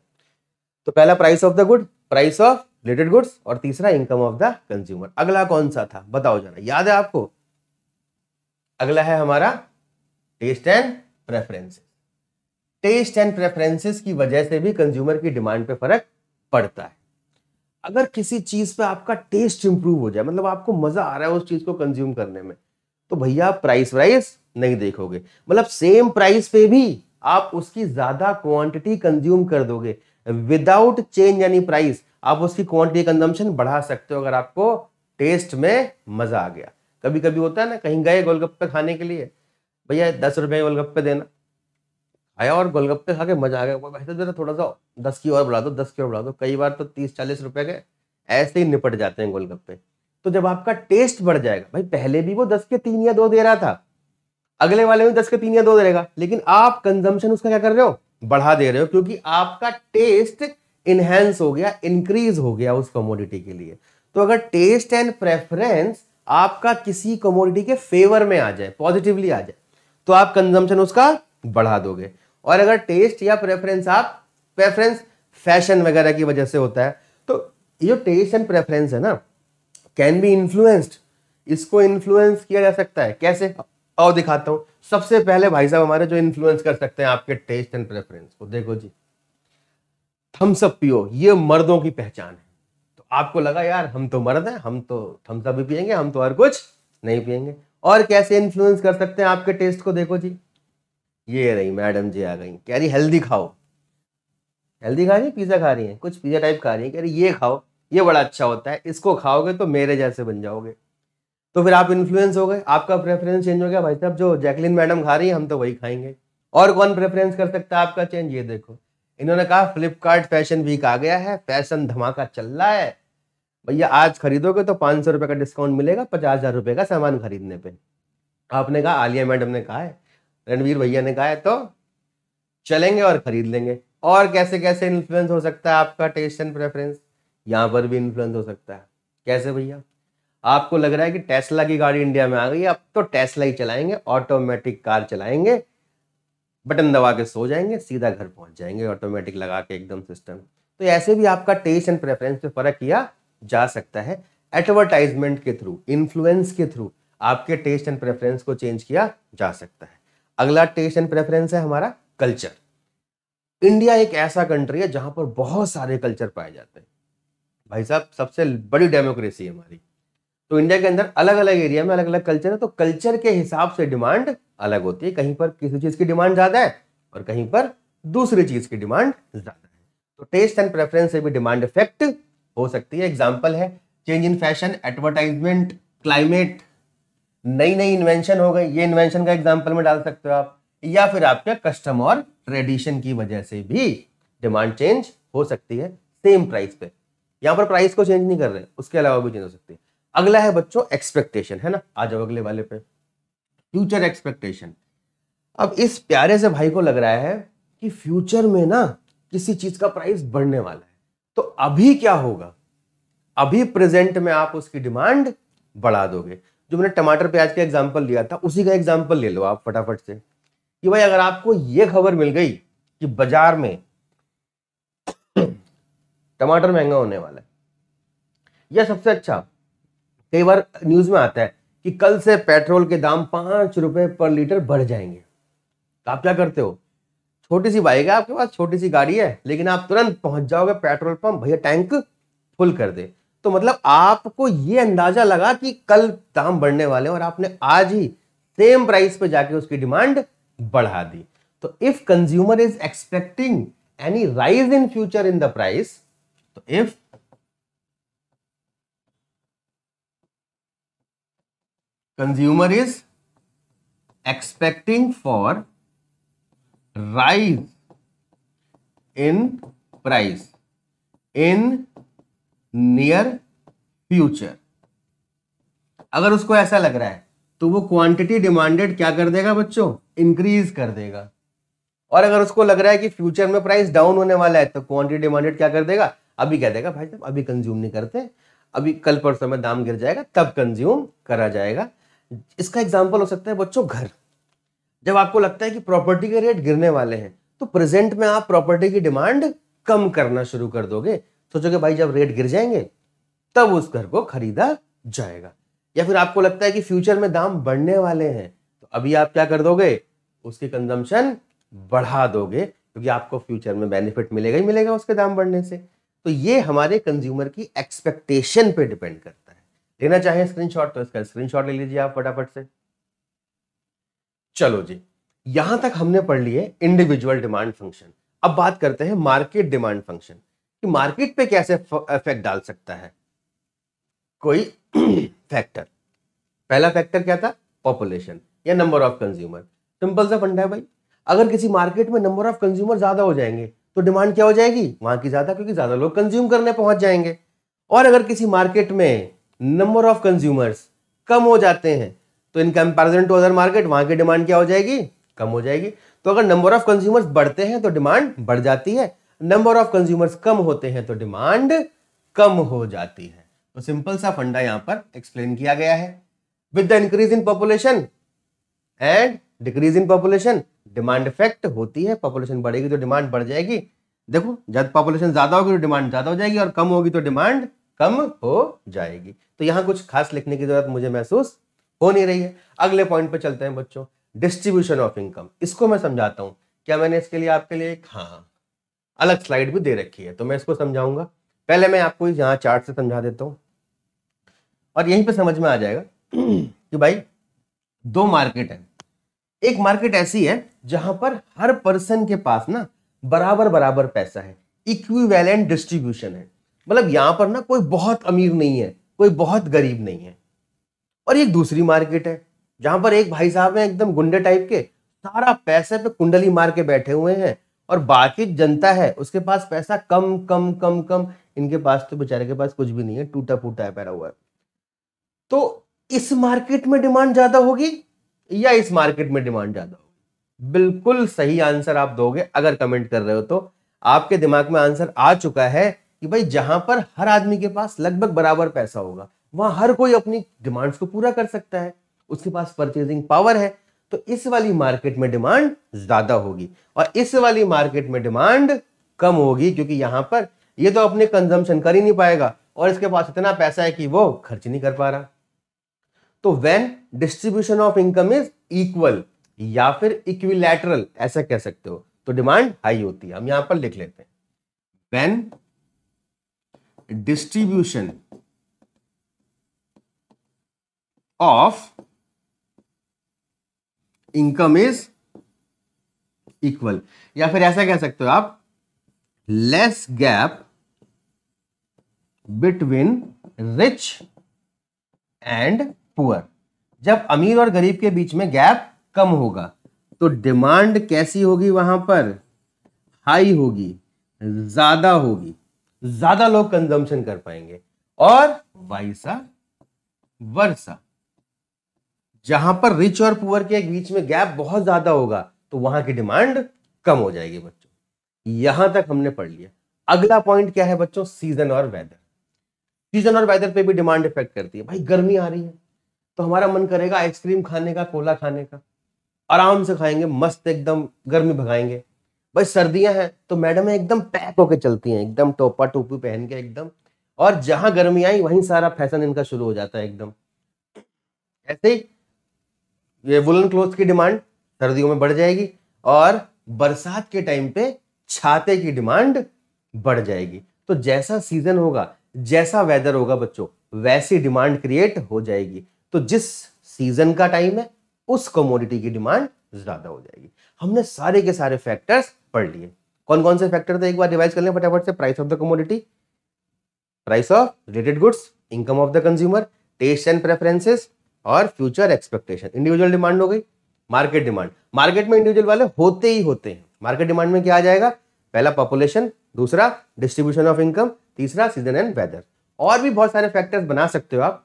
Speaker 1: तो पहला price of the good price of related goods और तीसरा इनकम ऑफ द कंज्यूमर अगला कौन सा था बताओ जरा याद है आपको अगला है हमारा taste and preferences taste and preferences की वजह से भी कंज्यूमर की डिमांड पे फर्क पड़ता है अगर किसी चीज पे आपका टेस्ट इंप्रूव हो जाए मतलब आपको मजा आ रहा है उस चीज को कंज्यूम करने में तो भैया प्राइस वाइज नहीं देखोगे मतलब सेम प्राइस पे भी आप उसकी ज्यादा क्वांटिटी कंज्यूम कर दोगे विदाउट चेंज यानी प्राइस आप उसकी क्वांटिटी कंजम्पशन बढ़ा सकते हो अगर आपको टेस्ट में मजा आ गया कभी कभी होता है ना कहीं गए गोलगप्पे खाने के लिए भैया दस रुपए गोलगप्पे देना आया और गोलगप्पे खा के मजा आ गया भाई साहब जरा थोड़ा सा दस की और बढ़ा दो दस की और बढ़ा दो कई बार तो तीस चालीस रुपए के ऐसे ही निपट जाते हैं गोलगप्पे तो जब आपका टेस्ट बढ़ जाएगा भाई पहले भी वो दस के तीन या दो दे रहा था अगले वाले में दस के या दो देगा लेकिन आप कंजम्पशन उसका क्या कर रहे हो बढ़ा दे रहे हो क्योंकि आपका टेस्ट इनहेंस हो गया इंक्रीज हो गया उस कमोडिटी के लिए तो अगर टेस्ट एंड प्रेफरेंस आपका किसी कमोडिटी के फेवर में आ जाए पॉजिटिवली आ जाए तो आप कंजम्पशन उसका बढ़ा दोगे और अगर टेस्ट या प्रेफरेंस आप प्रेफरेंस फैशन वगैरह की वजह से होता है तो ये टेस्ट एंड प्रेफरेंस है ना कैन बी इन्फ्लुएंस्ड इसको इन्फ्लुएंस किया जा सकता है कैसे और दिखाता हूँ सबसे पहले भाई साहब हमारे जो इन्फ्लुएंस कर सकते हैं आपके टेस्ट एंड प्रेफरेंस को देखो जी थम्सअप पियो ये मर्दों की पहचान है तो आपको लगा यार हम तो मर्द हैं हम तो थम्सअप भी पियेंगे हम तो और कुछ नहीं पियेंगे और कैसे इन्फ्लुएंस कर सकते हैं आपके टेस्ट को देखो जी ये रही मैडम जी आ गई कह रही हेल्दी खाओ हेल्दी खा रही है पिज़्ज़ा खा रही है कुछ पिज़्ज़ा टाइप खा रही है कह रही ये खाओ ये बड़ा अच्छा होता है इसको खाओगे तो मेरे जैसे बन जाओगे तो फिर आप इन्फ्लुएंस हो गए आपका प्रेफरेंस चेंज हो गया भाई साहब जो जैकलिन मैडम खा रही है हम तो वही खाएंगे और कौन प्रेफरेंस कर सकता है आपका चेंज ये देखो इन्होंने कहा फ्लिपकार्ट फैशन वीक आ गया है फैशन धमाका चल रहा है भैया आज खरीदोगे तो पाँच सौ रुपये का डिस्काउंट मिलेगा पचास हज़ार रुपये का सामान खरीदने पे आपने कहा आलिया मैडम ने कहा है रणवीर भैया ने कहा है तो चलेंगे और खरीद लेंगे और कैसे कैसे इन्फ्लुएंस हो सकता है आपका टेस्ट एंड प्रेफरेंस यहाँ पर भी इन्फ्लुएंस हो सकता है कैसे भैया आपको लग रहा है कि टेस्ला की गाड़ी इंडिया में आ गई अब तो टेस्ला ही चलाएंगे ऑटोमेटिक कार चलाएंगे बटन दबा के सो जाएंगे सीधा घर पहुंच जाएंगे ऑटोमेटिक लगा के एकदम सिस्टम तो ऐसे भी आपका टेस्ट एंड प्रेफरेंस पे फर्क किया जा सकता है एडवर्टाइजमेंट के थ्रू इन्फ्लुएंस के थ्रू आपके टेस्ट एंड प्रेफरेंस को चेंज किया जा सकता है अगला टेस्ट एंड प्रेफरेंस है हमारा कल्चर इंडिया एक ऐसा कंट्री है जहां पर बहुत सारे कल्चर पाए जाते हैं भाई साहब सबसे बड़ी डेमोक्रेसी है हमारी तो इंडिया के अंदर अलग अलग एरिया में अलग अलग कल्चर है तो कल्चर के हिसाब से डिमांड अलग होती है कहीं पर किसी चीज़ की डिमांड ज़्यादा है और कहीं पर दूसरी चीज़ की डिमांड ज़्यादा है तो टेस्ट एंड प्रेफरेंस से भी डिमांड इफेक्ट हो सकती है एग्जाम्पल है change in fashion advertisement climate नई नई इन्वेंशन हो गई ये इन्वेंशन का एग्जाम्पल में डाल सकते हो आप या फिर आपके कस्टम और ट्रेडिशन की वजह से भी डिमांड चेंज हो सकती है सेम प्राइस पे यहाँ पर प्राइस को चेंज नहीं कर रहे उसके अलावा भी चेंज हो सकती है अगला है बच्चों एक्सपेक्टेशन है ना आ जाओ अगले वाले पे फ्यूचर एक्सपेक्टेशन अब इस प्यारे से भाई को लग रहा है कि फ्यूचर में ना किसी चीज का प्राइस बढ़ने वाला है तो अभी क्या होगा अभी प्रेजेंट में आप उसकी डिमांड बढ़ा दोगे जो मैंने टमाटर प्याज का एग्जाम्पल लिया था उसी का एग्जाम्पल ले लो आप फटाफट से कि भाई अगर आपको यह खबर मिल गई कि बाजार में टमाटर महंगा होने वाला है या सबसे अच्छा कई बार न्यूज में आता है कि कल से पेट्रोल के दाम पांच रुपए पर लीटर बढ़ जाएंगे तो आप क्या करते हो छोटी सी बाइक है आपके पास छोटी सी गाड़ी है लेकिन आप तुरंत पहुंच जाओगे पेट्रोल पंप भैया टैंक फुल कर दे तो मतलब आपको ये अंदाजा लगा कि कल दाम बढ़ने वाले और आपने आज ही सेम प्राइस पर जाके उसकी डिमांड बढ़ा दी तो if consumer is expecting any rise in future in the price तो if consumer is expecting for rise in price in near future अगर उसको ऐसा लग रहा है तो वो क्वांटिटी डिमांडेड क्या कर देगा बच्चों इंक्रीज कर देगा और अगर उसको लग रहा है कि फ्यूचर में प्राइस डाउन होने वाला है तो क्वांटिटी डिमांडेड क्या कर देगा अभी कह देगा भाई साहब अभी कंज्यूम नहीं करते अभी कल परसों में दाम गिर जाएगा तब कंज्यूम करा जाएगा इसका एग्जाम्पल हो सकता है बच्चों घर जब आपको लगता है कि प्रॉपर्टी के रेट गिरने वाले हैं तो प्रेजेंट में आप प्रॉपर्टी की डिमांड कम करना शुरू कर दोगे सोचोगे भाई जब रेट गिर जाएंगे तब उस घर को खरीदा जाएगा या फिर आपको लगता है कि फ्यूचर में दाम बढ़ने वाले हैं तो अभी आप क्या कर दोगे उसकी कंजम्पशन बढ़ा दोगे क्योंकि आपको फ्यूचर में बेनिफिट मिलेगा ही मिलेगा उसके दाम बढ़ने से तो ये हमारे कंज्यूमर की एक्सपेक्टेशन पे डिपेंड करता है लेना स्क्रीन स्क्रीनशॉट तो इसका स्क्रीनशॉट ले लीजिए आप फटाफट से चलो जी यहां तक हमने पढ़ लिए इंडिविजुअल डिमांड फंक्शन अब बात करते हैं मार्केट डिमांड फंक्शन कि मार्केट पे कैसे इफेक्ट डाल सकता है कोई फैक्टर पहला फैक्टर क्या था पॉपुलेशन या नंबर ऑफ कंज्यूमर सिंपल सा फंडा है भाई अगर किसी मार्केट में नंबर ऑफ कंज्यूमर ज्यादा हो जाएंगे तो डिमांड क्या हो जाएगी वहां की ज्यादा क्योंकि ज्यादा लोग कंज्यूम करने पहुंच जाएंगे और अगर किसी मार्केट में नंबर ऑफ कंज्यूमर्स कम हो जाते हैं तो in comparison to other market वहां की डिमांड क्या हो जाएगी कम हो जाएगी तो अगर नंबर ऑफ कंज्यूमर्स बढ़ते हैं तो डिमांड बढ़ जाती है नंबर ऑफ कंज्यूमर्स कम होते हैं तो डिमांड कम हो जाती है तो सिंपल सा फंडा यहां पर एक्सप्लेन किया गया है with the increase in population and decrease in population demand effect होती है पॉपुलेशन बढ़ेगी तो डिमांड बढ़ जाएगी देखो जब पॉपुलेशन ज्यादा होगी तो डिमांड ज्यादा हो जाएगी और कम होगी तो डिमांड कम हो जाएगी तो यहां कुछ खास लिखने की जरूरत मुझे महसूस हो नहीं रही है अगले पॉइंट पे चलते हैं बच्चों डिस्ट्रीब्यूशन ऑफ इनकम इसको मैं समझाता हूं क्या मैंने इसके लिए आपके लिए एक हाँ, हाँ। अलग स्लाइड भी दे रखी है तो मैं इसको समझाऊंगा पहले मैं आपको यहाँ चार्ट से समझा देता हूँ और यहीं पे समझ में आ जाएगा कि भाई दो मार्केट है एक मार्केट ऐसी है जहां पर हर पर्सन के पास ना बराबर बराबर पैसा है इक्विवेलेंट डिस्ट्रीब्यूशन है मतलब यहाँ पर ना कोई बहुत अमीर नहीं है कोई बहुत गरीब नहीं है और एक दूसरी मार्केट है जहां पर एक भाई साहब है एकदम गुंडे टाइप के सारा पैसे पे कुंडली मार के बैठे हुए हैं और बाकी जनता है उसके पास पैसा कम कम कम कम इनके पास तो बेचारे के पास कुछ भी नहीं है टूटा फूटा है पैरा हुआ है तो इस मार्केट में डिमांड ज्यादा होगी या इस मार्केट में डिमांड ज्यादा होगी बिल्कुल सही आंसर आप दोगे अगर कमेंट कर रहे हो तो आपके दिमाग में आंसर आ चुका है कि भाई जहां पर हर आदमी के पास लगभग बराबर पैसा होगा वहां हर कोई अपनी डिमांड्स को पूरा कर सकता है उसके पास परचेजिंग पावर है तो इस वाली मार्केट में डिमांड ज्यादा होगी और इस वाली मार्केट में डिमांड कम होगी क्योंकि यहां पर ये तो अपने कंजम्पशन कर ही नहीं पाएगा और इसके पास इतना पैसा है कि वो खर्च नहीं कर पा रहा तो when distribution of income is equal या फिर इक्विलैटरल ऐसा कह सकते हो तो डिमांड हाई होती है हम यहां पर लिख लेते हैं when distribution of income is equal या फिर ऐसा कह सकते हो आप less gap between rich and poor जब अमीर और गरीब के बीच में गैप कम होगा तो डिमांड कैसी होगी वहां पर हाई होगी ज्यादा होगी ज्यादा लोग कंजम्पशन कर पाएंगे और वाइसा वर्षा जहां पर रिच और पुअर के बीच में गैप बहुत ज्यादा होगा तो वहां की डिमांड कम हो जाएगी बच्चों यहां तक हमने पढ़ लिया अगला पॉइंट क्या है बच्चों सीजन और वेदर सीजन और वेदर पे भी डिमांड इफेक्ट करती है भाई गर्मी आ रही है तो हमारा मन करेगा आइसक्रीम खाने का कोला खाने का आराम से खाएंगे मस्त एकदम गर्मी भगाएंगे भाई सर्दियां हैं तो मैडम एकदम पैक होके चलती हैं एकदम टोपा टोपी पहन के एकदम और जहां गर्मी आई वहीं सारा फैशन इनका शुरू हो जाता है एकदम ऐसे ही ये वुलन क्लोथ की डिमांड सर्दियों में बढ़ जाएगी और बरसात के टाइम पे छाते की डिमांड बढ़ जाएगी तो जैसा सीजन होगा जैसा वेदर होगा बच्चों वैसी डिमांड क्रिएट हो जाएगी तो जिस सीजन का टाइम है उस कमोडिटी की डिमांड ज्यादा हो जाएगी हमने सारे के सारे फैक्टर्स पढ़ लिए कौन कौन से फैक्टर थे एक बार रिवाइज कर लें फटाफट से price of the commodity price of related goods income of the consumer taste and preferences और फ्यूचर एक्सपेक्टेशन इंडिविजुअल डिमांड हो गई मार्केट डिमांड मार्केट में इंडिविजुअल वाले होते ही होते हैं मार्केट डिमांड में क्या आ जाएगा पहला पॉपुलेशन दूसरा डिस्ट्रीब्यूशन ऑफ इनकम तीसरा सीजन एंड वेदर और भी बहुत सारे फैक्टर्स बना सकते हो आप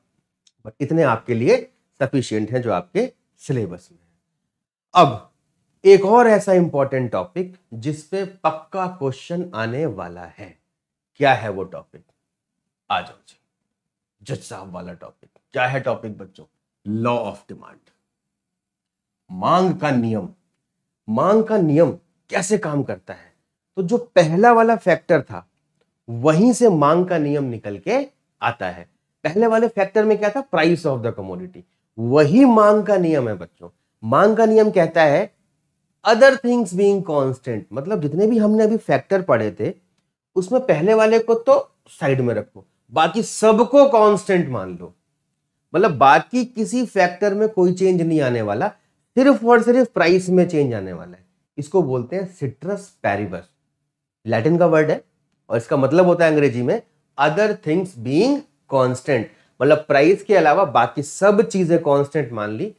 Speaker 1: बट इतने आपके लिए सफिशियंट हैं जो आपके सिलेबस में अब एक और ऐसा इंपॉर्टेंट टॉपिक जिसपे पक्का क्वेश्चन आने वाला है क्या है वो टॉपिक आ जाओ जी जज साहब वाला टॉपिक क्या है टॉपिक बच्चों लॉ ऑफ डिमांड मांग का नियम मांग का नियम कैसे काम करता है तो जो पहला वाला फैक्टर था वहीं से मांग का नियम निकल के आता है पहले वाले फैक्टर में क्या था प्राइस ऑफ द कमोडिटी वही मांग का नियम है बच्चों मांग का नियम कहता है अदर थिंग्स बीइंग कांस्टेंट मतलब जितने भी हमने अभी फैक्टर पढ़े थे उसमें पहले वाले को तो साइड में रखो बाकी सबको कांस्टेंट मान लो मतलब बाकी किसी फैक्टर में कोई चेंज नहीं आने वाला सिर्फ और सिर्फ प्राइस में चेंज आने वाला है इसको बोलते हैं सिट्रस पैरिबस लैटिन का वर्ड है और इसका मतलब होता है अंग्रेजी में अदर थिंग्स बीइंग कांस्टेंट मतलब प्राइस के अलावा बाकी सब चीजें कांस्टेंट मान ली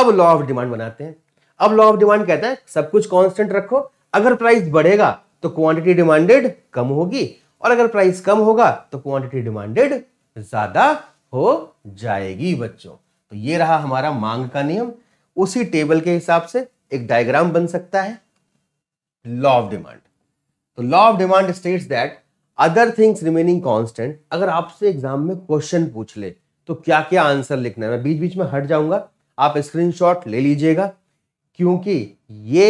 Speaker 1: अब लॉ ऑफ डिमांड बनाते हैं अब लॉ ऑफ डिमांड कहता है सब कुछ कॉन्स्टेंट रखो अगर प्राइस बढ़ेगा तो क्वांटिटी डिमांडेड कम होगी और अगर प्राइस कम होगा तो क्वांटिटी डिमांडेड ज्यादा हो जाएगी बच्चों तो ये रहा हमारा मांग का नियम उसी टेबल के हिसाब से एक डायग्राम बन सकता है लॉ ऑफ डिमांड तो law of demand states that other things remaining constant अगर आपसे एग्जाम में क्वेश्चन पूछ ले तो क्या क्या आंसर लिखना है मैं बीच बीच में हट जाऊंगा आप स्क्रीनशॉट ले लीजिएगा क्योंकि ये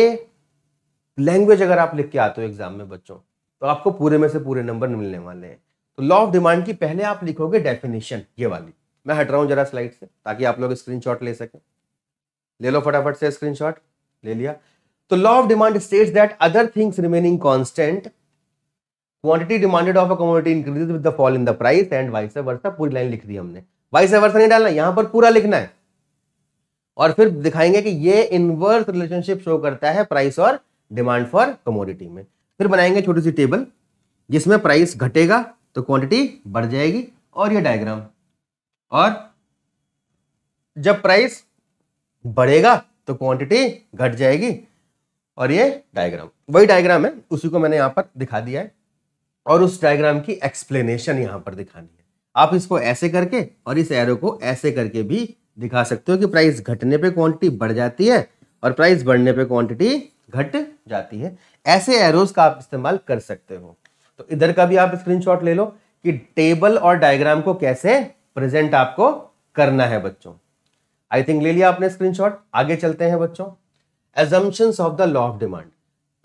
Speaker 1: लैंग्वेज अगर आप लिख के आते हो एग्जाम में बच्चों तो आपको पूरे में से पूरे नंबर मिलने वाले हैं तो लॉ ऑफ डिमांड की पहले आप लिखोगे डेफिनेशन ये वाली मैं हट रहा हूं जरा स्लाइड से ताकि आप लोग स्क्रीनशॉट ले सके ले लो फटाफट से स्क्रीनशॉट ले लिया तो law of demand state that other things remaining constant quantity demanded of a commodity increase with the fall in the price and vice versa पूरी लाइन लिख दी हमने वाइस वर्सा नहीं डालना यहां पर पूरा लिखना है और फिर दिखाएंगे कि ये इनवर्स रिलेशनशिप शो करता है प्राइस और डिमांड फॉर कमोडिटी में फिर बनाएंगे छोटी सी टेबल जिसमें प्राइस घटेगा तो क्वांटिटी बढ़ जाएगी और ये डायग्राम और जब प्राइस बढ़ेगा तो क्वांटिटी घट जाएगी और ये डायग्राम वही डायग्राम है उसी को मैंने यहां पर दिखा दिया है और उस डायग्राम की एक्सप्लेनेशन यहां पर दिखानी है आप इसको ऐसे करके और इस एरो को ऐसे करके भी दिखा सकते हो कि प्राइस घटने पे क्वांटिटी बढ़ जाती है और प्राइस बढ़ने पे क्वांटिटी घट जाती है ऐसे एरोज का आप इस्तेमाल कर सकते हो तो इधर का भी आप स्क्रीनशॉट ले लो कि टेबल और डायग्राम को कैसे प्रेजेंट आपको करना है बच्चों आई थिंक ले लिया आपने स्क्रीनशॉट आगे चलते हैं बच्चों assumption of the law of demand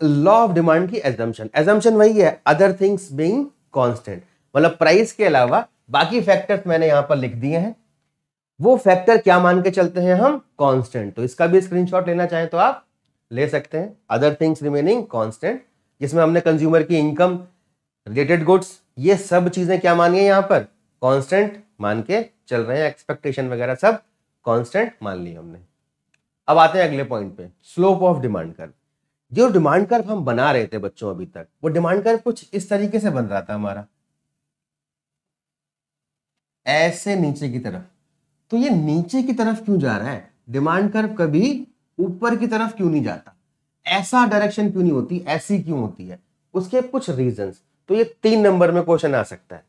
Speaker 1: law of demand की एजम्पन एजम्पन वही है अदर थिंग्स बींग कॉन्स्टेंट मतलब प्राइस के अलावा बाकी फैक्टर्स मैंने यहां पर लिख दिए हैं वो फैक्टर क्या मान के चलते हैं हम कांस्टेंट तो इसका भी स्क्रीनशॉट लेना चाहें तो आप ले सकते हैं अदर थिंग्स रिमेनिंग कांस्टेंट जिसमें हमने कंज्यूमर की इनकम रिलेटेड गुड्स ये सब चीजें क्या मानिए यहाँ पर कांस्टेंट मान के चल रहे हैं एक्सपेक्टेशन वगैरह सब कांस्टेंट मान ली हमने अब आते हैं अगले पॉइंट पे स्लोप ऑफ डिमांड कर जो डिमांड कर्व हम बना रहे थे बच्चों अभी तक वो डिमांड कर्व कुछ इस तरीके से बन रहा था हमारा ऐसे नीचे की तरफ तो ये नीचे की तरफ क्यों जा रहा है डिमांड कर्व कभी ऊपर की तरफ क्यों नहीं जाता ऐसा डायरेक्शन क्यों नहीं होती ऐसी क्यों होती है उसके कुछ रीजन तो ये तीन नंबर में क्वेश्चन आ सकता है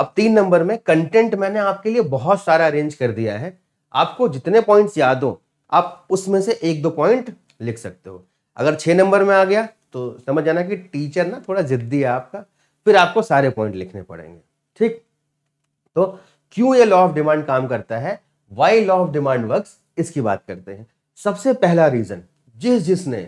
Speaker 1: अब तीन नंबर में कंटेंट मैंने आपके लिए बहुत सारा अरेंज कर दिया है आपको जितने पॉइंट्स याद हो आप उसमें से एक दो पॉइंट लिख सकते हो अगर छह नंबर में आ गया तो समझ जाना कि टीचर ना थोड़ा जिद्दी है आपका फिर आपको सारे पॉइंट लिखने पड़ेंगे ठीक तो क्यों ये लॉ ऑफ डिमांड काम करता है why law of demand works इसकी बात करते हैं सबसे पहला रीजन जिस जिसने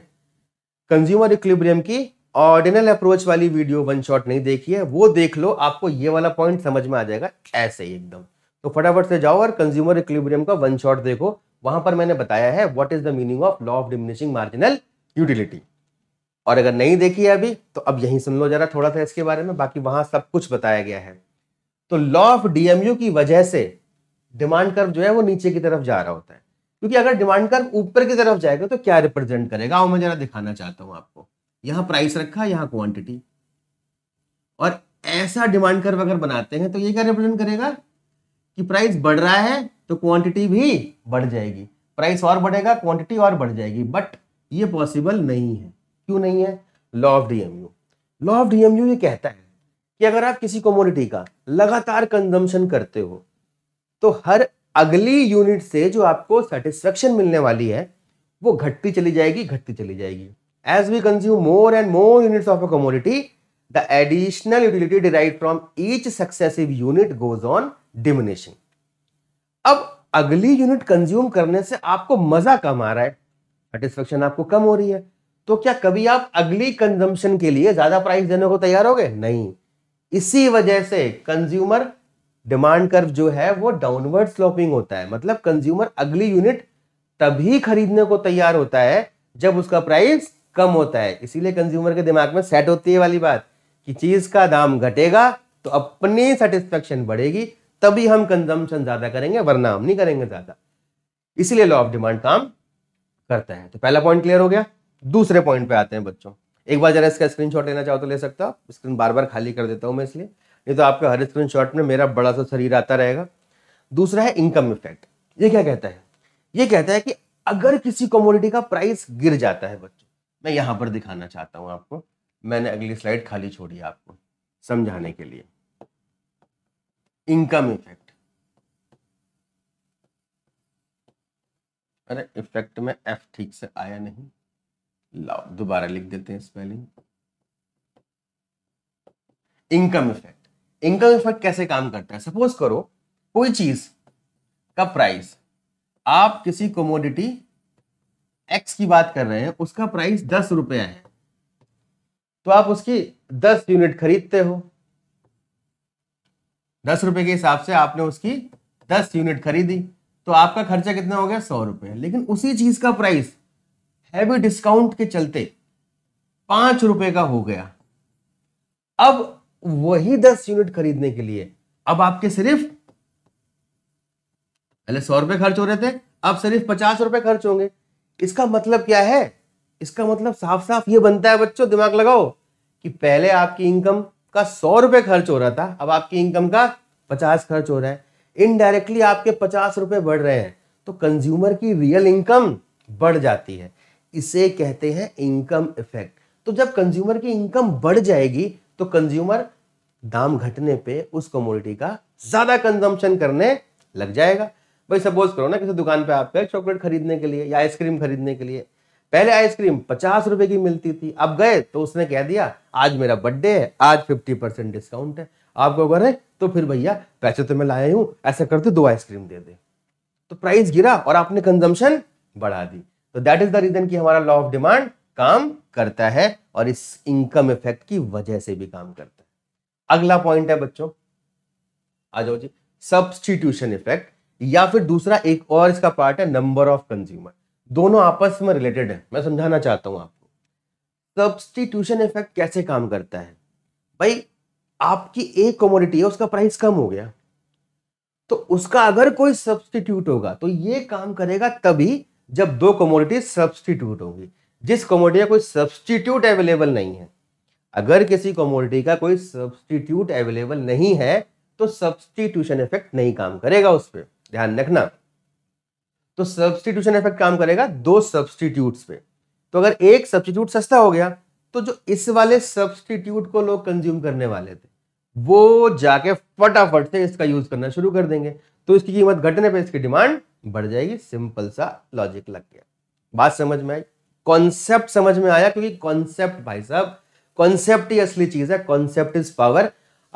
Speaker 1: कंज्यूमर इक्लिब्रियम की ऑर्डिनल अप्रोच वाली वीडियो वन शॉट नहीं देखी है वो देख लो आपको ये वाला पॉइंट समझ में आ जाएगा ऐसे ही एकदम तो फटाफट से जाओ और कंज्यूमर इक्लिब्रियम का वन शॉट देखो वहां पर मैंने बताया है what is the meaning of law of diminishing marginal utility और अगर नहीं देखी है अभी तो अब यही सुन लो जरा थोड़ा सा इसके बारे में बाकी वहां सब कुछ बताया गया है तो लॉ ऑफ डीएमयू की वजह से डिमांड कर्व जो है वो नीचे की तरफ जा रहा होता है क्योंकि अगर डिमांड कर्व ऊपर की तरफ जाएगा तो क्या रिप्रेजेंट करेगा आओ मैं जरा दिखाना चाहता हूं आपको यहां प्राइस रखा यहां क्वांटिटी और ऐसा डिमांड कर्व अगर बनाते हैं तो ये क्या रिप्रेजेंट करेगा कि प्राइस बढ़ रहा है तो क्वांटिटी भी बढ़ जाएगी प्राइस और बढ़ेगा क्वांटिटी और बढ़ जाएगी बट ये पॉसिबल नहीं है क्यों नहीं है law of DMU law of DMU ये कहता है कि अगर आप किसी कमोडिटी का लगातार कंजम्पशन करते हो तो हर अगली यूनिट से जो आपको सेटिस्फेक्शन मिलने वाली है वो घटती चली जाएगी घटती चली जाएगी as we consume more and more units of a commodity the additional utility derive from each successive unit goes on diminishing अब अगली यूनिट कंज्यूम करने से आपको मजा कम आ रहा है सेटिस्फेक्शन आपको कम हो रही है तो क्या कभी आप अगली कंजम्पशन के लिए ज्यादा प्राइस देने को तैयार हो गए नहीं इसी वजह से कंज्यूमर डिमांड कर्व जो है वो डाउनवर्ड स्लोपिंग होता है मतलब कंज्यूमर अगली यूनिट तभी खरीदने को तैयार होता है जब उसका प्राइस कम होता है इसीलिए कंज्यूमर के दिमाग में सेट होती है वाली बात कि चीज का दाम घटेगा तो अपनी सेटिस्फेक्शन बढ़ेगी तभी हम कंजम्पशन ज्यादा करेंगे वरना हम नहीं करेंगे ज्यादा इसीलिए लॉ ऑफ डिमांड काम करता है तो पहला पॉइंट क्लियर हो गया दूसरे पॉइंट पे आते हैं बच्चों एक बार जरा इसका स्क्रीनशॉट लेना चाहो तो ले सकता हो स्क्रीन बार बार खाली कर देता हूँ मैं इसलिए नहीं तो आपके हर स्क्रीनशॉट में मेरा बड़ा सा शरीर आता रहेगा दूसरा है इनकम इफेक्ट ये क्या कहता है ये कहता है कि अगर किसी कॉमोडिटी का प्राइस गिर जाता है बच्चों मैं यहाँ पर दिखाना चाहता हूँ आपको मैंने अगली स्लाइड खाली छोड़ी आपको समझाने के लिए इनकम इफेक्ट अरे इफेक्ट में एफ ठीक से आया नहीं लाओ दोबारा लिख देते हैं spelling income effect income effect कैसे काम करता है सपोज करो कोई चीज का प्राइस आप किसी कमोडिटी एक्स की बात कर रहे हैं उसका प्राइस दस रुपया है तो आप उसकी दस यूनिट खरीदते हो दस रुपए के हिसाब से आपने उसकी दस यूनिट खरीदी तो आपका खर्चा कितना हो गया सौ रुपए लेकिन उसी चीज का प्राइस हैवी डिस्काउंट के चलते पांच रुपए का हो गया अब वही दस यूनिट खरीदने के लिए अब आपके सिर्फ पहले सौ रुपए खर्च हो रहे थे अब सिर्फ पचास रुपए खर्च होंगे इसका मतलब क्या है इसका मतलब साफ साफ ये बनता है बच्चों दिमाग लगाओ कि पहले आपकी इनकम का सौ रुपए खर्च हो रहा था अब आपकी इनकम का पचास खर्च हो रहा है इनडायरेक्टली आपके पचास रुपए बढ़ रहे हैं तो कंज्यूमर की रियल इनकम बढ़ जाती है इसे कहते हैं इनकम इफेक्ट तो जब कंज्यूमर की इनकम बढ़ जाएगी तो कंज्यूमर दाम घटने पे उस कमोडिटी का ज्यादा कंजम्पशन करने लग जाएगा भाई सपोज करो ना किसी दुकान पे आप गए चॉकलेट खरीदने के लिए या आइसक्रीम खरीदने के लिए पहले आइसक्रीम पचास रुपए की मिलती थी अब गए तो उसने कह दिया आज मेरा बर्थडे है आज फिफ्टी परसेंट डिस्काउंट है आपको अगर है तो फिर भैया पैसे तो मैं लाया हूं ऐसा करते दो आइसक्रीम दे दे तो प्राइस गिरा और आपने कंजम्पशन बढ़ा दी तो दैट इज द रीजन कि हमारा लॉ ऑफ डिमांड काम करता है और इस इनकम इफेक्ट की वजह से भी काम करता है अगला पॉइंट है बच्चों आ जाओ जी सब्सटीट्यूशन इफेक्ट या फिर दूसरा एक और इसका पार्ट है नंबर ऑफ कंज्यूमर दोनों आपस में रिलेटेड है मैं समझाना चाहता हूं आपको सब्सटीट्यूशन इफेक्ट कैसे काम करता है भाई आपकी एक कमोडिटी है उसका प्राइस कम हो गया तो उसका अगर कोई सब्सटीट्यूट होगा तो ये काम करेगा तभी जब दो कमोडिटी सब्सटीट्यूट होंगी जिस कमोडिटी का कोई सब्सटीट्यूट अवेलेबल नहीं है अगर किसी कमोडिटी का कोई सब्सटीट्यूट अवेलेबल नहीं है तो सब्सटीट्यूशन इफेक्ट नहीं काम करेगा उस पर ध्यान रखना तो सब्सटीट्यूशन इफेक्ट काम करेगा दो सब्सटीट्यूट पे तो अगर एक सब्सटीट्यूट सस्ता हो गया तो जो इस वाले सब्सटीट्यूट को लोग कंज्यूम करने वाले थे वो जाके फटाफट से इसका यूज करना शुरू कर देंगे तो इसकी कीमत घटने पर इसकी डिमांड बढ़ जाएगी सिंपल सा लॉजिक लग गया बात समझ में आई कॉन्सेप्ट समझ में आया क्योंकि कॉन्सेप्ट भाई साहब कॉन्सेप्ट ही असली चीज है कॉन्सेप्ट इज पावर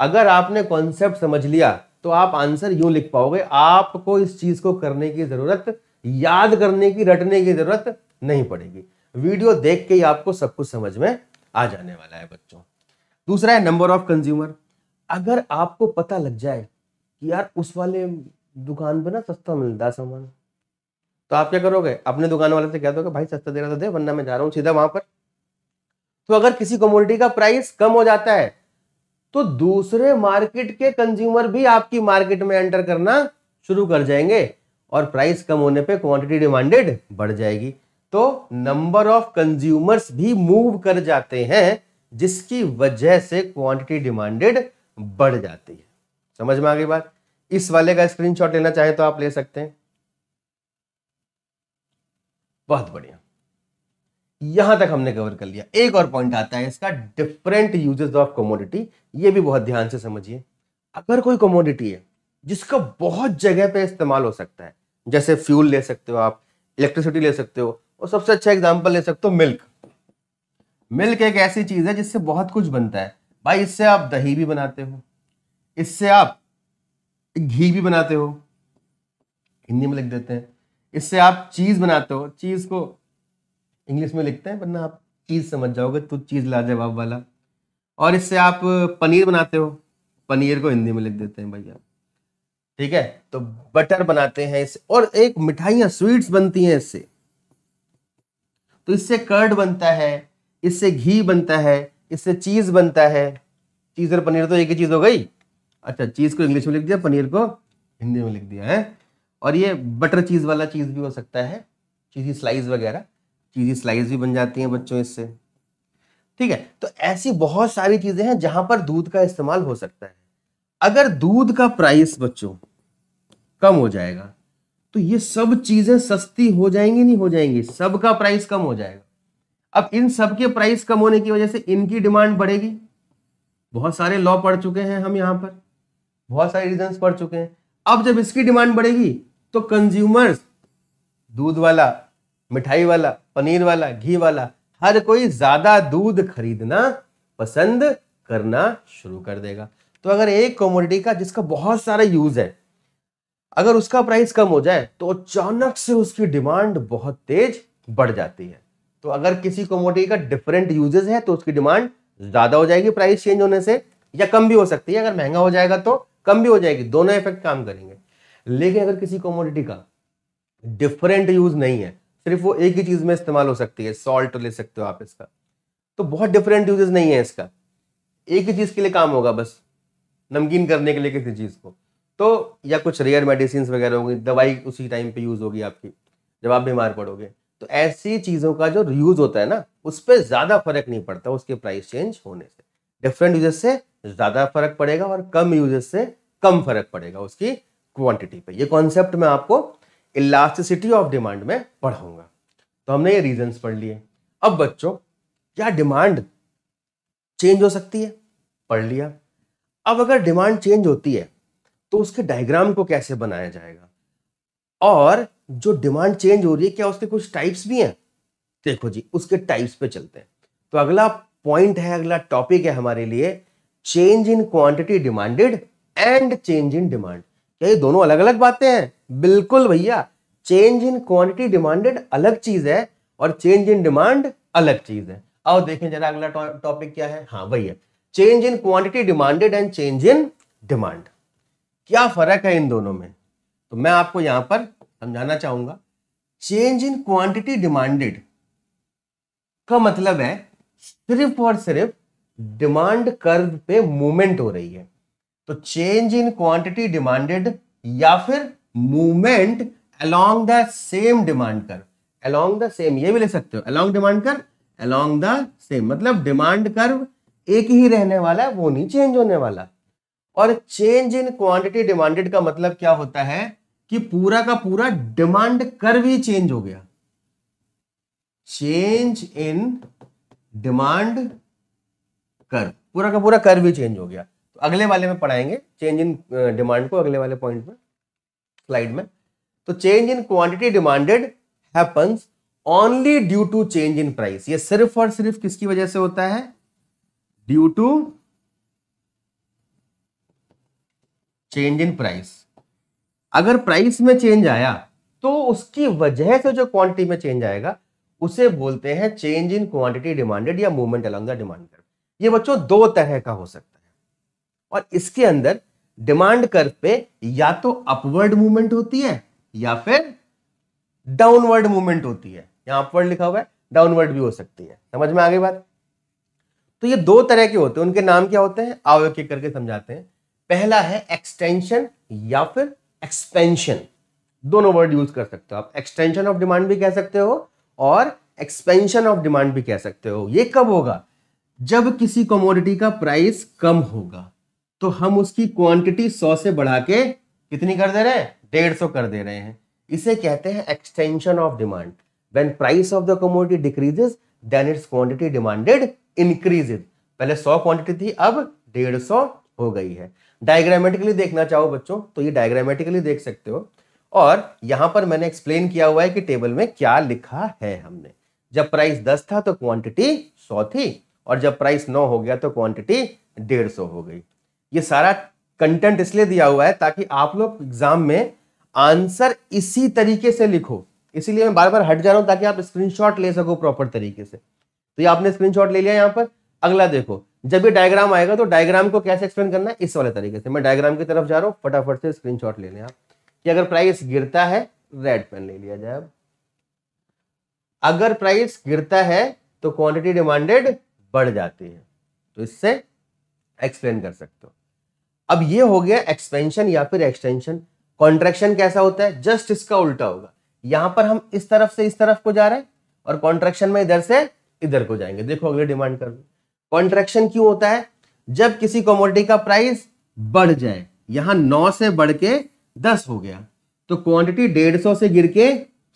Speaker 1: अगर आपने कॉन्सेप्ट समझ लिया तो आप आंसर यूं लिख पाओगे आपको इस चीज को करने की जरूरत याद करने की रटने की जरूरत नहीं पड़ेगी वीडियो देख के ही आपको सब कुछ समझ में आ जाने वाला है बच्चों दूसरा है नंबर ऑफ कंज्यूमर अगर आपको पता लग जाए कि यार उस वाले दुकान पे ना सस्ता मिलता है सामान तो आप क्या करोगे अपने दुकान वाले से कह दोगे भाई सस्ता दे रहा था दे वरना मैं जा रहा हूँ सीधा वहां पर तो अगर किसी कमोडिटी का प्राइस कम हो जाता है तो दूसरे मार्केट के कंज्यूमर भी आपकी मार्केट में एंटर करना शुरू कर जाएंगे और प्राइस कम होने पे क्वांटिटी डिमांडेड बढ़ जाएगी तो नंबर ऑफ कंज्यूमर्स भी मूव कर जाते हैं जिसकी वजह से क्वांटिटी डिमांडेड बढ़ जाती है समझ में आ गई बात इस वाले का स्क्रीनशॉट लेना चाहे तो आप ले सकते हैं बहुत बढ़िया यहां तक हमने कवर कर लिया एक और पॉइंट आता है इसका डिफरेंट यूजेस ऑफ कमोडिटी ये भी बहुत ध्यान से समझिए अगर कोई कमोडिटी है जिसका बहुत जगह पे इस्तेमाल हो सकता है जैसे फ्यूल ले सकते हो आप इलेक्ट्रिसिटी ले सकते हो और सबसे अच्छा एग्जाम्पल ले सकते हो मिल्क मिल्क एक ऐसी चीज है जिससे बहुत कुछ बनता है भाई इससे आप दही भी बनाते हो इससे आप घी भी बनाते हो हिंदी में लिख देते हैं इससे आप चीज़ बनाते हो चीज़ को इंग्लिश में लिखते हैं वरना आप चीज़ समझ जाओगे तो चीज़ लाजवाब वाला और इससे आप पनीर बनाते हो पनीर को हिंदी में लिख देते हैं भैया ठीक है तो बटर बनाते हैं इससे और एक मिठाइयां स्वीट्स बनती हैं इससे तो इससे कर्ड बनता है इससे घी बनता है इससे चीज़ बनता है चीज़ और पनीर तो एक ही चीज़ हो गई अच्छा चीज़ को इंग्लिश में लिख दिया पनीर को हिंदी में लिख दिया है और ये बटर चीज़ वाला चीज़ भी हो सकता है चीज़ी स्लाइस वगैरह चीज़ी स्लाइस भी बन जाती हैं बच्चों इससे ठीक है तो ऐसी बहुत सारी चीज़ें हैं जहाँ पर दूध का इस्तेमाल हो सकता है अगर दूध का प्राइस बच्चों कम हो जाएगा तो ये सब चीज़ें सस्ती हो जाएंगी नहीं हो जाएंगी सबका प्राइस कम हो जाएगा अब इन सब के प्राइस कम होने की वजह से इनकी डिमांड बढ़ेगी बहुत सारे लॉ पढ़ चुके हैं हम यहाँ पर बहुत सारे रीजन पढ़ चुके हैं अब जब इसकी डिमांड बढ़ेगी तो कंज्यूमर्स दूध वाला मिठाई वाला पनीर वाला घी वाला हर कोई ज्यादा दूध खरीदना पसंद करना शुरू कर देगा तो अगर एक कॉमोडिटी का जिसका बहुत सारा यूज है अगर उसका प्राइस कम हो जाए तो अचानक से उसकी डिमांड बहुत तेज बढ़ जाती है तो अगर किसी कॉमोडिटी का डिफरेंट यूजेस है तो उसकी डिमांड ज्यादा हो जाएगी प्राइस चेंज होने से या कम भी हो सकती है अगर महंगा हो जाएगा तो कम भी हो जाएगी दोनों इफेक्ट काम करेंगे लेकिन अगर किसी कॉमोडिटी का डिफरेंट यूज नहीं है सिर्फ वो एक ही चीज में इस्तेमाल हो सकती है सॉल्ट ले सकते हो आप इसका तो बहुत डिफरेंट यूजेस नहीं है इसका एक ही चीज के लिए काम होगा बस नमकीन करने के लिए किसी चीज को तो या कुछ रेयर मेडिसिन वगैरह होगी दवाई उसी टाइम पे यूज होगी आपकी जब आप बीमार पड़ोगे तो ऐसी चीज़ों का जो यूज होता है ना उस पर ज़्यादा फर्क नहीं पड़ता उसके प्राइस चेंज होने से डिफरेंट यूजेस से ज़्यादा फर्क पड़ेगा और कम यूजेस से कम फर्क पड़ेगा उसकी क्वांटिटी पे ये कॉन्सेप्ट मैं आपको इलास्टिसिटी ऑफ डिमांड में पढ़ाऊंगा तो हमने ये रीजंस पढ़ लिए अब बच्चों क्या डिमांड चेंज हो सकती है पढ़ लिया अब अगर डिमांड चेंज होती है तो उसके डायग्राम को कैसे बनाया जाएगा और जो डिमांड चेंज हो रही है क्या उसके कुछ टाइप्स भी हैं देखो जी उसके टाइप्स पे चलते हैं तो अगला पॉइंट है अगला टॉपिक है हमारे लिए change in quantity demanded and change in demand क्या ये दोनों अलग अलग बातें हैं बिल्कुल भैया चेंज इन क्वांटिटी डिमांडेड अलग चीज है और चेंज इन डिमांड अलग चीज है आओ देखें जरा अगला टॉपिक क्या है हाँ भैया change in quantity demanded and change in demand क्या फर्क है इन दोनों में तो मैं आपको यहां पर समझाना चाहूंगा चेंज इन क्वांटिटी डिमांडेड का मतलब है सिर्फ और सिर्फ डिमांड कर्व पे मूवमेंट हो रही है तो चेंज इन क्वांटिटी डिमांडेड या फिर movement along the same demand curve along the same ये भी ले सकते हो along demand curve along the same मतलब डिमांड कर्व एक ही रहने वाला है वो नहीं चेंज होने वाला और चेंज इन क्वांटिटी डिमांडेड का मतलब क्या होता है कि पूरा का पूरा डिमांड कर्व ही चेंज हो गया चेंज इन डिमांड कर्व पूरा का पूरा कर्व ही चेंज हो गया अगले वाले में पढ़ाएंगे चेंज इन डिमांड को अगले वाले पॉइंट में स्लाइड में तो change in quantity demanded happens only due to change in price ये सिर्फ और सिर्फ किसकी वजह से होता है due to change in price अगर प्राइस में चेंज आया तो उसकी वजह से जो क्वांटिटी में चेंज आएगा उसे बोलते हैं चेंज इन क्वांटिटी डिमांडेड या movement along the demand curve ये बच्चों दो तरह का हो सकता है और इसके अंदर डिमांड कर्व पे या तो अपवर्ड मूवमेंट होती है या फिर डाउनवर्ड मूवमेंट होती है यहां अपवर्ड लिखा हुआ है डाउनवर्ड भी हो सकती है समझ में आ गई बात तो ये दो तरह के होते हैं उनके नाम क्या होते हैं आओ एक करके समझाते हैं पहला है एक्सटेंशन या फिर एक्सपेंशन दोनों वर्ड यूज कर सकते हो आप एक्सटेंशन ऑफ डिमांड भी कह सकते हो और एक्सपेंशन ऑफ डिमांड भी कह सकते हो ये कब होगा जब किसी कमोडिटी का प्राइस कम होगा तो हम उसकी क्वांटिटी सौ से बढ़ा के कितनी कर दे रहे हैं डेढ़ सौ कर दे रहे हैं इसे कहते हैं extension of demand when price of the commodity decreases then its quantity demanded increases पहले सौ क्वांटिटी थी अब डेढ़ सौ हो गई है डायग्रामेटिकली देखना चाहो बच्चों तो ये डायग्रामेटिकली देख सकते हो और यहां पर मैंने एक्सप्लेन किया हुआ है कि टेबल में क्या लिखा है हमने जब प्राइस दस था तो क्वांटिटी सौ थी और जब प्राइस नौ हो गया तो क्वांटिटी डेढ़ सौ हो गई ये सारा कंटेंट इसलिए दिया हुआ है ताकि आप लोग एग्जाम में आंसर इसी तरीके से लिखो इसीलिए मैं बार बार हट जा रहा हूं ताकि आप स्क्रीनशॉट ले सको प्रॉपर तरीके से तो ये आपने स्क्रीनशॉट ले लिया यहां पर अगला देखो जब ये डायग्राम आएगा तो डायग्राम को कैसे एक्सप्लेन करना है इस वाले तरीके से मैं डायग्राम की तरफ जा रहा हूं फटाफट से स्क्रीन शॉट ले लें आप कि अगर प्राइस गिरता है रेड पेन ले लिया जाए अगर प्राइस गिरता है तो क्वांटिटी डिमांडेड बढ़ जाती है तो इससे एक्सप्लेन कर सकते हो अब ये हो गया एक्सपेंशन या फिर एक्सटेंशन कॉन्ट्रेक्शन कैसा होता है जस्ट इसका उल्टा होगा यहां पर हम इस तरफ से इस तरफ को जा रहे हैं और कॉन्ट्रेक्शन में इधर से इधर को जाएंगे देखो अगले डिमांड कर कॉन्ट्रेक्शन क्यों होता है जब किसी कॉमोडिटी का प्राइस बढ़ जाए यहां नौ से बढ़ के दस हो गया तो क्वांटिटी डेढ़ सौ से गिर के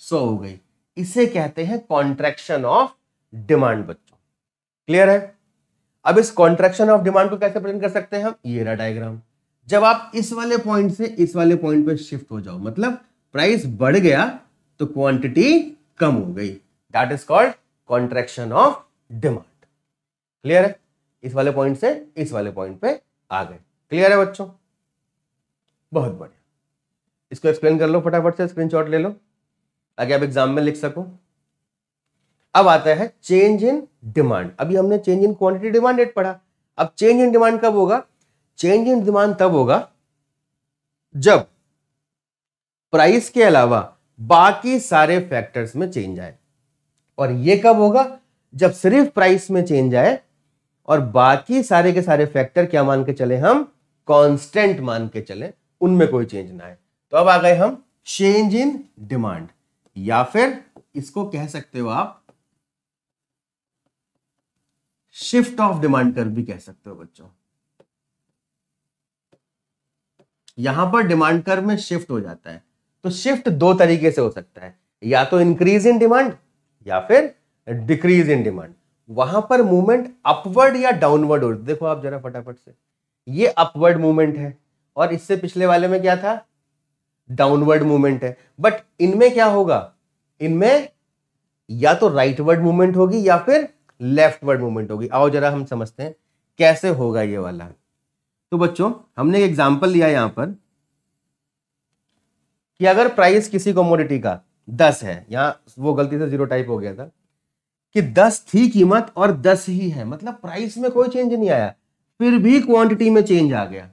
Speaker 1: सौ हो गई इसे कहते हैं कॉन्ट्रेक्शन ऑफ डिमांड बच्चों क्लियर है अब इस कॉन्ट्रेक्शन ऑफ डिमांड को कैसे प्रेजेंट कर सकते हैं हम ये रहा डायग्राम जब आप इस वाले पॉइंट से इस वाले पॉइंट पे शिफ्ट हो जाओ मतलब प्राइस बढ़ गया तो क्वांटिटी कम हो गई that is called contraction of demand clear है इस वाले पॉइंट से इस वाले पॉइंट पे आ गए क्लियर है बच्चों बहुत बढ़िया इसको एक्सप्लेन कर लो फटाफट से स्क्रीनशॉट ले लो ताकि आप एग्जाम में लिख सको अब आता है चेंज इन डिमांड अभी हमने चेंज इन क्वांटिटी डिमांड पढ़ा अब चेंज इन डिमांड कब होगा चेंज इन डिमांड तब होगा जब प्राइस के अलावा बाकी सारे फैक्टर्स में चेंज आए और ये कब होगा जब सिर्फ प्राइस में चेंज आए और बाकी सारे के सारे फैक्टर क्या मान के चले हम कांस्टेंट मान के चले उनमें कोई चेंज ना आए तो अब आ गए हम चेंज इन डिमांड या फिर इसको कह सकते हो आप शिफ्ट ऑफ डिमांड कर भी कह सकते हो बच्चों यहां पर डिमांड कर में शिफ्ट हो जाता है तो शिफ्ट दो तरीके से हो सकता है या तो इंक्रीज इन डिमांड या फिर डिक्रीज इन डिमांड वहां पर मूवमेंट अपवर्ड या डाउनवर्ड हो देखो आप जरा फटाफट से ये अपवर्ड मूवमेंट है और इससे पिछले वाले में क्या था डाउनवर्ड मूवमेंट है बट इनमें क्या होगा इनमें या तो राइटवर्ड मूवमेंट होगी या फिर लेफ्ट वर्ड मूवमेंट होगी आओ जरा हम समझते हैं कैसे होगा ये वाला तो बच्चों हमने एक एग्जाम्पल लिया यहां पर कि अगर प्राइस किसी कमोडिटी का दस है यहां वो गलती से जीरो टाइप हो गया था कि दस थी कीमत और दस ही है मतलब प्राइस में कोई चेंज नहीं आया फिर भी क्वांटिटी में चेंज आ गया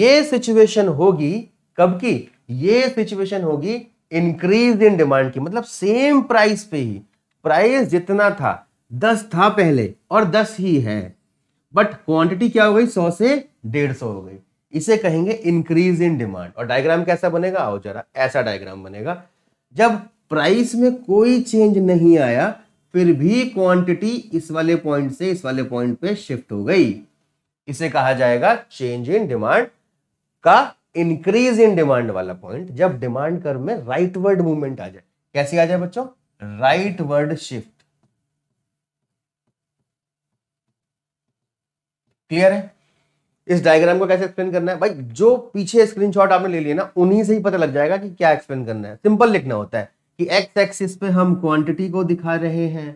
Speaker 1: ये सिचुएशन होगी कब की ये सिचुएशन होगी इंक्रीज इन डिमांड की मतलब सेम प्राइस पे ही प्राइस जितना था दस था पहले और दस ही है बट क्वांटिटी क्या हो गई सौ से डेढ़ सौ हो गई इसे कहेंगे इंक्रीज इन डिमांड और डायग्राम कैसा बनेगा आओ जरा ऐसा डायग्राम बनेगा जब प्राइस में कोई चेंज नहीं आया फिर भी क्वांटिटी इस वाले पॉइंट से इस वाले पॉइंट पे शिफ्ट हो गई इसे कहा जाएगा चेंज इन डिमांड का इंक्रीज इन डिमांड वाला पॉइंट जब डिमांड कर में राइट वर्ड मूवमेंट आ जाए कैसे आ जाए बच्चों राइट वर्ड शिफ्ट क्लियर है इस डायग्राम को कैसे एक्सप्लेन करना है भाई जो पीछे स्क्रीनशॉट आपने ले लिया ना उन्हीं से ही पता लग जाएगा कि क्या एक्सप्लेन करना है सिंपल लिखना होता है कि एक्स एक्सिस पे हम क्वांटिटी को दिखा रहे हैं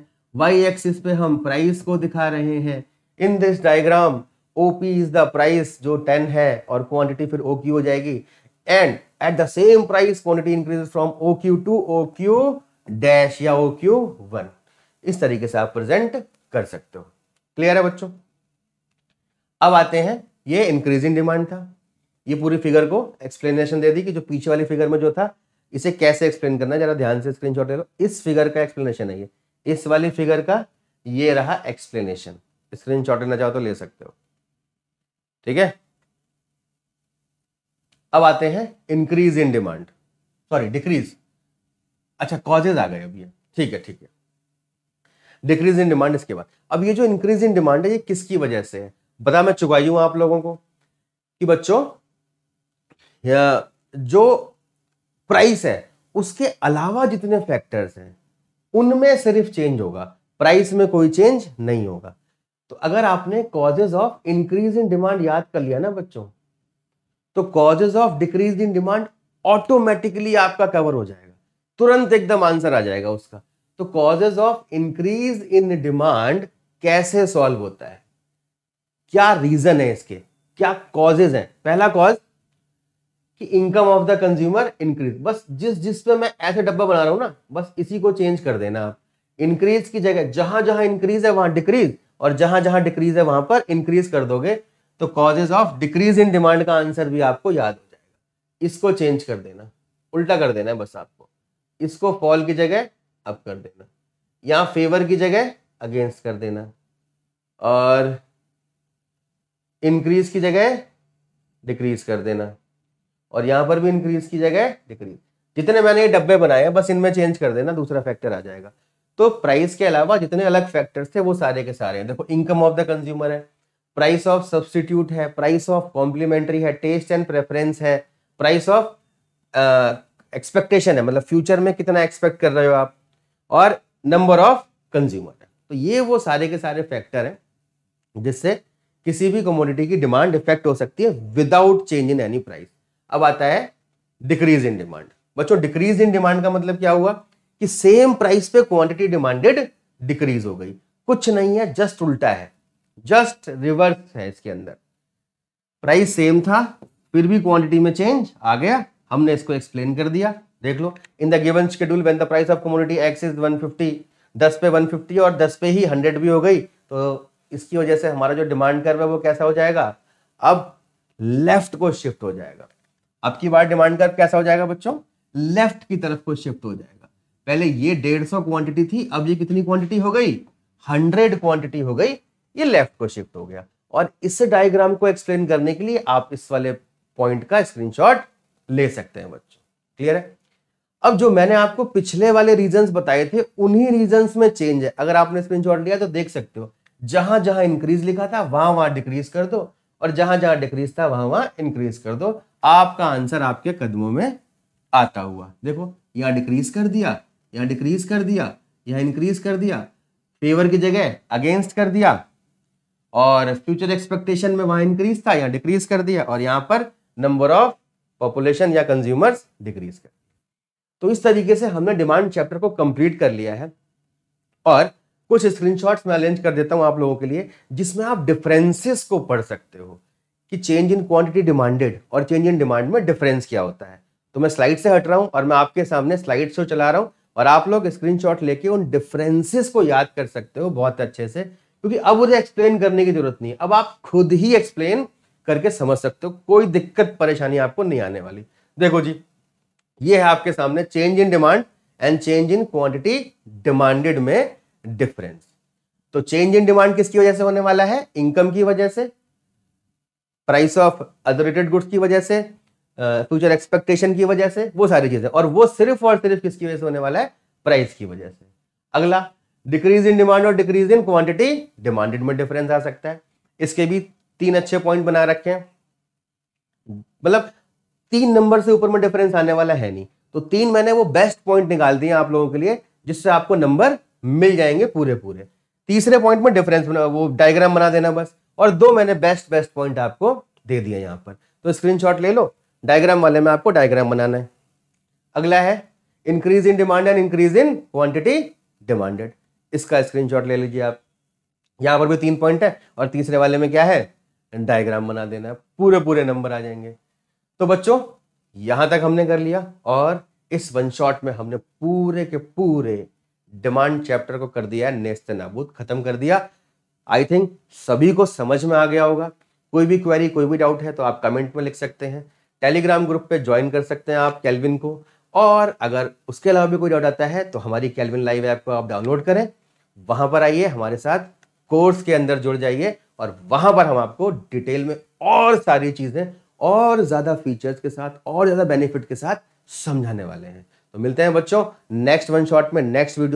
Speaker 1: वाई एक्सिस पे हम प्राइस को दिखा रहे हैं in this diagram OP is the price जो टेन है और क्वांटिटी फिर ओ हो जाएगी and at the same price quantity increase from O Q to O Q dash या ओ क्यू वन इस तरीके से आप प्रेजेंट कर सकते हो क्लियर है बच्चों अब आते हैं ये इंक्रीजिंग डिमांड था ये पूरी फिगर को एक्सप्लेनेशन दे दी कि जो पीछे वाली फिगर में जो था इसे कैसे एक्सप्लेन करना है जरा ध्यान से स्क्रीन ले लो इस फिगर का एक्सप्लेनेशन है ये इस वाली फिगर का ये रहा एक्सप्लेनेशन स्क्रीन शॉट लेना चाहो तो ले सकते हो ठीक है अब आते हैं increase in demand sorry decrease अच्छा कॉजेज आ गए अब ये ठीक है ठीक है डिक्रीज इन डिमांड इसके बाद अब ये जो इंक्रीज इन डिमांड है ये किसकी वजह से है बता मैं चुकाई हूं आप लोगों को कि बच्चों जो प्राइस है उसके अलावा जितने फैक्टर्स हैं उनमें सिर्फ चेंज होगा प्राइस में कोई चेंज नहीं होगा तो अगर आपने causes of increase in demand याद कर लिया ना बच्चों तो causes of decrease in demand automatically आपका कवर हो जाएगा तुरंत एकदम आंसर आ जाएगा उसका तो causes of increase in demand कैसे सॉल्व होता है क्या रीजन है इसके क्या कॉजेज हैं पहला कॉज कि income of the consumer increase बस जिस जिस पे मैं ऐसे डब्बा बना रहा हूं ना बस इसी को चेंज कर देना आप इंक्रीज की जगह जहां जहां इंक्रीज है वहां डिक्रीज और जहां जहां डिक्रीज है वहां पर इंक्रीज कर दोगे तो causes of decrease in demand का आंसर भी आपको याद हो जाएगा इसको चेंज कर देना उल्टा कर देना है बस आपको इसको फॉल की जगह अप कर देना या फेवर की जगह अगेंस्ट कर देना और इंक्रीज की जगह डिक्रीज कर देना और यहाँ पर भी इंक्रीज की जगह डिक्रीज जितने मैंने ये डब्बे बनाए बस इनमें चेंज कर देना दूसरा फैक्टर आ जाएगा तो प्राइस के अलावा जितने अलग फैक्टर्स थे वो सारे के सारे हैं देखो इनकम ऑफ द कंज्यूमर है प्राइस ऑफ सब्सटीट्यूट है प्राइस ऑफ कॉम्प्लीमेंट्री है टेस्ट एंड प्रेफरेंस है प्राइस ऑफ एक्सपेक्टेशन है मतलब फ्यूचर में कितना एक्सपेक्ट कर रहे हो आप और नंबर ऑफ कंज्यूमर है तो ये वो सारे के सारे फैक्टर हैं जिससे किसी भी कमोडिटी की डिमांड इफेक्ट हो सकती है without change in any price अब आता है डिक्रीज इन डिमांड बच्चों डिक्रीज इन डिमांड का मतलब क्या हुआ कि सेम प्राइस पे क्वांटिटी डिमांडेड डिक्रीज हो गई कुछ नहीं है जस्ट उल्टा है जस्ट रिवर्स है इसके अंदर प्राइस सेम था फिर भी क्वांटिटी में चेंज आ गया हमने इसको एक्सप्लेन कर दिया देख लो in the given schedule when the price of commodity X is 150 10 पे 150 और 10 पे ही 100 भी हो गई तो इसकी वजह से हमारा जो डिमांड कर्व है वो कैसा हो जाएगा अब लेफ्ट को शिफ्ट हो जाएगा अब की बार डिमांड कर्व कैसा हो जाएगा बच्चों लेफ्ट की तरफ को शिफ्ट हो जाएगा पहले ये डेढ़ सौ क्वांटिटी थी अब ये कितनी क्वांटिटी हो गई हंड्रेड क्वांटिटी हो गई ये लेफ्ट को शिफ्ट हो गया और इस डायग्राम को एक्सप्लेन करने के लिए आप इस वाले पॉइंट का स्क्रीनशॉट ले सकते हैं बच्चों क्लियर है अब जो मैंने आपको पिछले वाले रीजंस बताए थे उन्हीं रीजंस में चेंज है अगर आपने स्क्रीनशॉट लिया तो देख सकते हो जहां जहां इंक्रीज लिखा था वहां वहां डिक्रीज कर दो और जहां जहां डिक्रीज था वहां वहां इंक्रीज कर दो आपका आंसर आपके कदमों में आता हुआ देखो यहां डिक्रीज कर दिया यहां डिक्रीज कर दिया यहां इंक्रीज कर दिया फेवर की जगह अगेंस्ट कर दिया और फ्यूचर एक्सपेक्टेशन में वहां इंक्रीज था यहां डिक्रीज कर दिया और यहां पर नंबर ऑफ पॉपुलेशन या कंज्यूमर्स डिक्रीज कर तो इस तरीके से हमने डिमांड चैप्टर को कंप्लीट कर लिया है और कुछ स्क्रीनशॉट्स मैं अरेंज कर देता हूँ आप लोगों के लिए जिसमें आप डिफरेंसेस को पढ़ सकते हो कि चेंज इन क्वांटिटी डिमांडेड और चेंज इन डिमांड में डिफरेंस क्या होता है तो मैं स्लाइड से हट रहा हूँ और मैं आपके सामने स्लाइड शो चला रहा हूँ और आप लोग स्क्रीनशॉट लेके उन डिफरेंसेस को याद कर सकते हो बहुत अच्छे से क्योंकि अब मुझे एक्सप्लेन करने की जरूरत नहीं अब आप खुद ही एक्सप्लेन करके समझ सकते हो कोई दिक्कत परेशानी आपको नहीं आने वाली देखो जी ये है आपके सामने change in demand and change in quantity demanded में डिफरेंस तो चेंज इन डिमांड किसकी वजह से होने वाला है इनकम की वजह से प्राइस ऑफ अदरेटेड गुड्स की वजह से फ्यूचर एक्सपेक्टेशन की वजह से वो सारी चीजें और वो सिर्फ और सिर्फ किसकी वजह से होने वाला है प्राइस की वजह से अगला डिक्रीज इन डिमांड और डिक्रीज इन क्वांटिटी डिमांडेड में डिफरेंस आ सकता है इसके भी तीन अच्छे पॉइंट बना रखे हैं मतलब तीन नंबर से ऊपर में डिफरेंस आने वाला है नहीं तो तीन मैंने वो बेस्ट पॉइंट निकाल दिए आप लोगों के लिए जिससे आपको नंबर मिल जाएंगे पूरे पूरे तीसरे पॉइंट में डिफरेंस बना वो डायग्राम बना देना बस और दो मैंने बेस्ट बेस्ट पॉइंट आपको दे दिया यहाँ पर तो स्क्रीनशॉट ले लो डायग्राम वाले में आपको डायग्राम बनाना है अगला है increase in demand and increase in quantity demanded इसका स्क्रीनशॉट ले लीजिए आप यहाँ पर भी तीन पॉइंट है और तीसरे वाले में क्या है डायग्राम बना देना है पूरे पूरे नंबर आ जाएंगे तो बच्चों यहाँ तक हमने कर लिया और इस वन शॉट में हमने पूरे के पूरे डिमांड चैप्टर को कर दिया है नेस्त नाबूद खत्म कर दिया आई थिंक सभी को समझ में आ गया होगा कोई भी क्वेरी कोई भी डाउट है तो आप कमेंट में लिख सकते हैं टेलीग्राम ग्रुप पे ज्वाइन कर सकते हैं आप कैलविन को और अगर उसके अलावा भी कोई डाउट आता है तो हमारी कैलविन लाइव ऐप को आप डाउनलोड करें वहां पर आइए हमारे साथ कोर्स के अंदर जुड़ जाइए और वहां पर हम आपको डिटेल में और सारी चीज़ें और ज़्यादा फीचर्स के साथ और ज़्यादा बेनिफिट के साथ समझाने वाले हैं तो मिलते हैं बच्चों नेक्स्ट वन शॉट में नेक्स्ट वीडियो